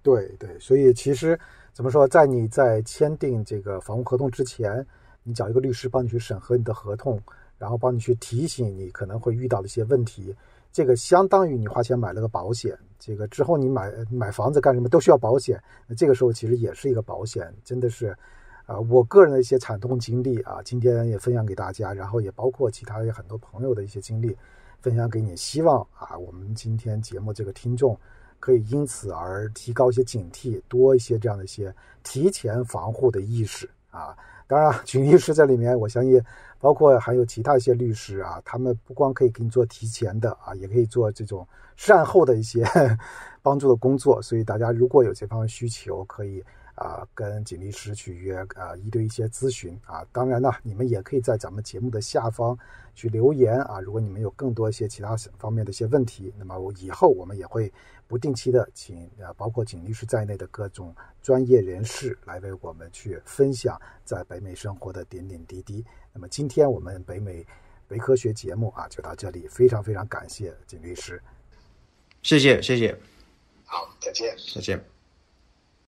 对对，所以其实。怎么说？在你在签订这个房屋合同之前，你找一个律师帮你去审核你的合同，然后帮你去提醒你可能会遇到的一些问题。这个相当于你花钱买了个保险。这个之后你买买房子干什么都需要保险，那这个时候其实也是一个保险。真的是，啊，我个人的一些惨痛经历啊，今天也分享给大家，然后也包括其他有很多朋友的一些经历分享给你。希望啊，我们今天节目这个听众。可以因此而提高一些警惕，多一些这样的一些提前防护的意识啊！当然，景律师在里面，我相信包括还有其他一些律师啊，他们不光可以给你做提前的啊，也可以做这种善后的一些 [laughs] 帮助的工作。所以大家如果有这方面需求，可以啊跟景律师去约啊一对一些咨询啊！当然呢，你们也可以在咱们节目的下方去留言啊。如果你们有更多一些其他方面的一些问题，那么以后我们也会。不定期的，请啊包括景律师在内的各种专业人士来为我们去分享在北美生活的点点滴滴。那么今天我们北美微科学节目啊就到这里，非常非常感谢景律师，谢谢谢谢，好，再见再见。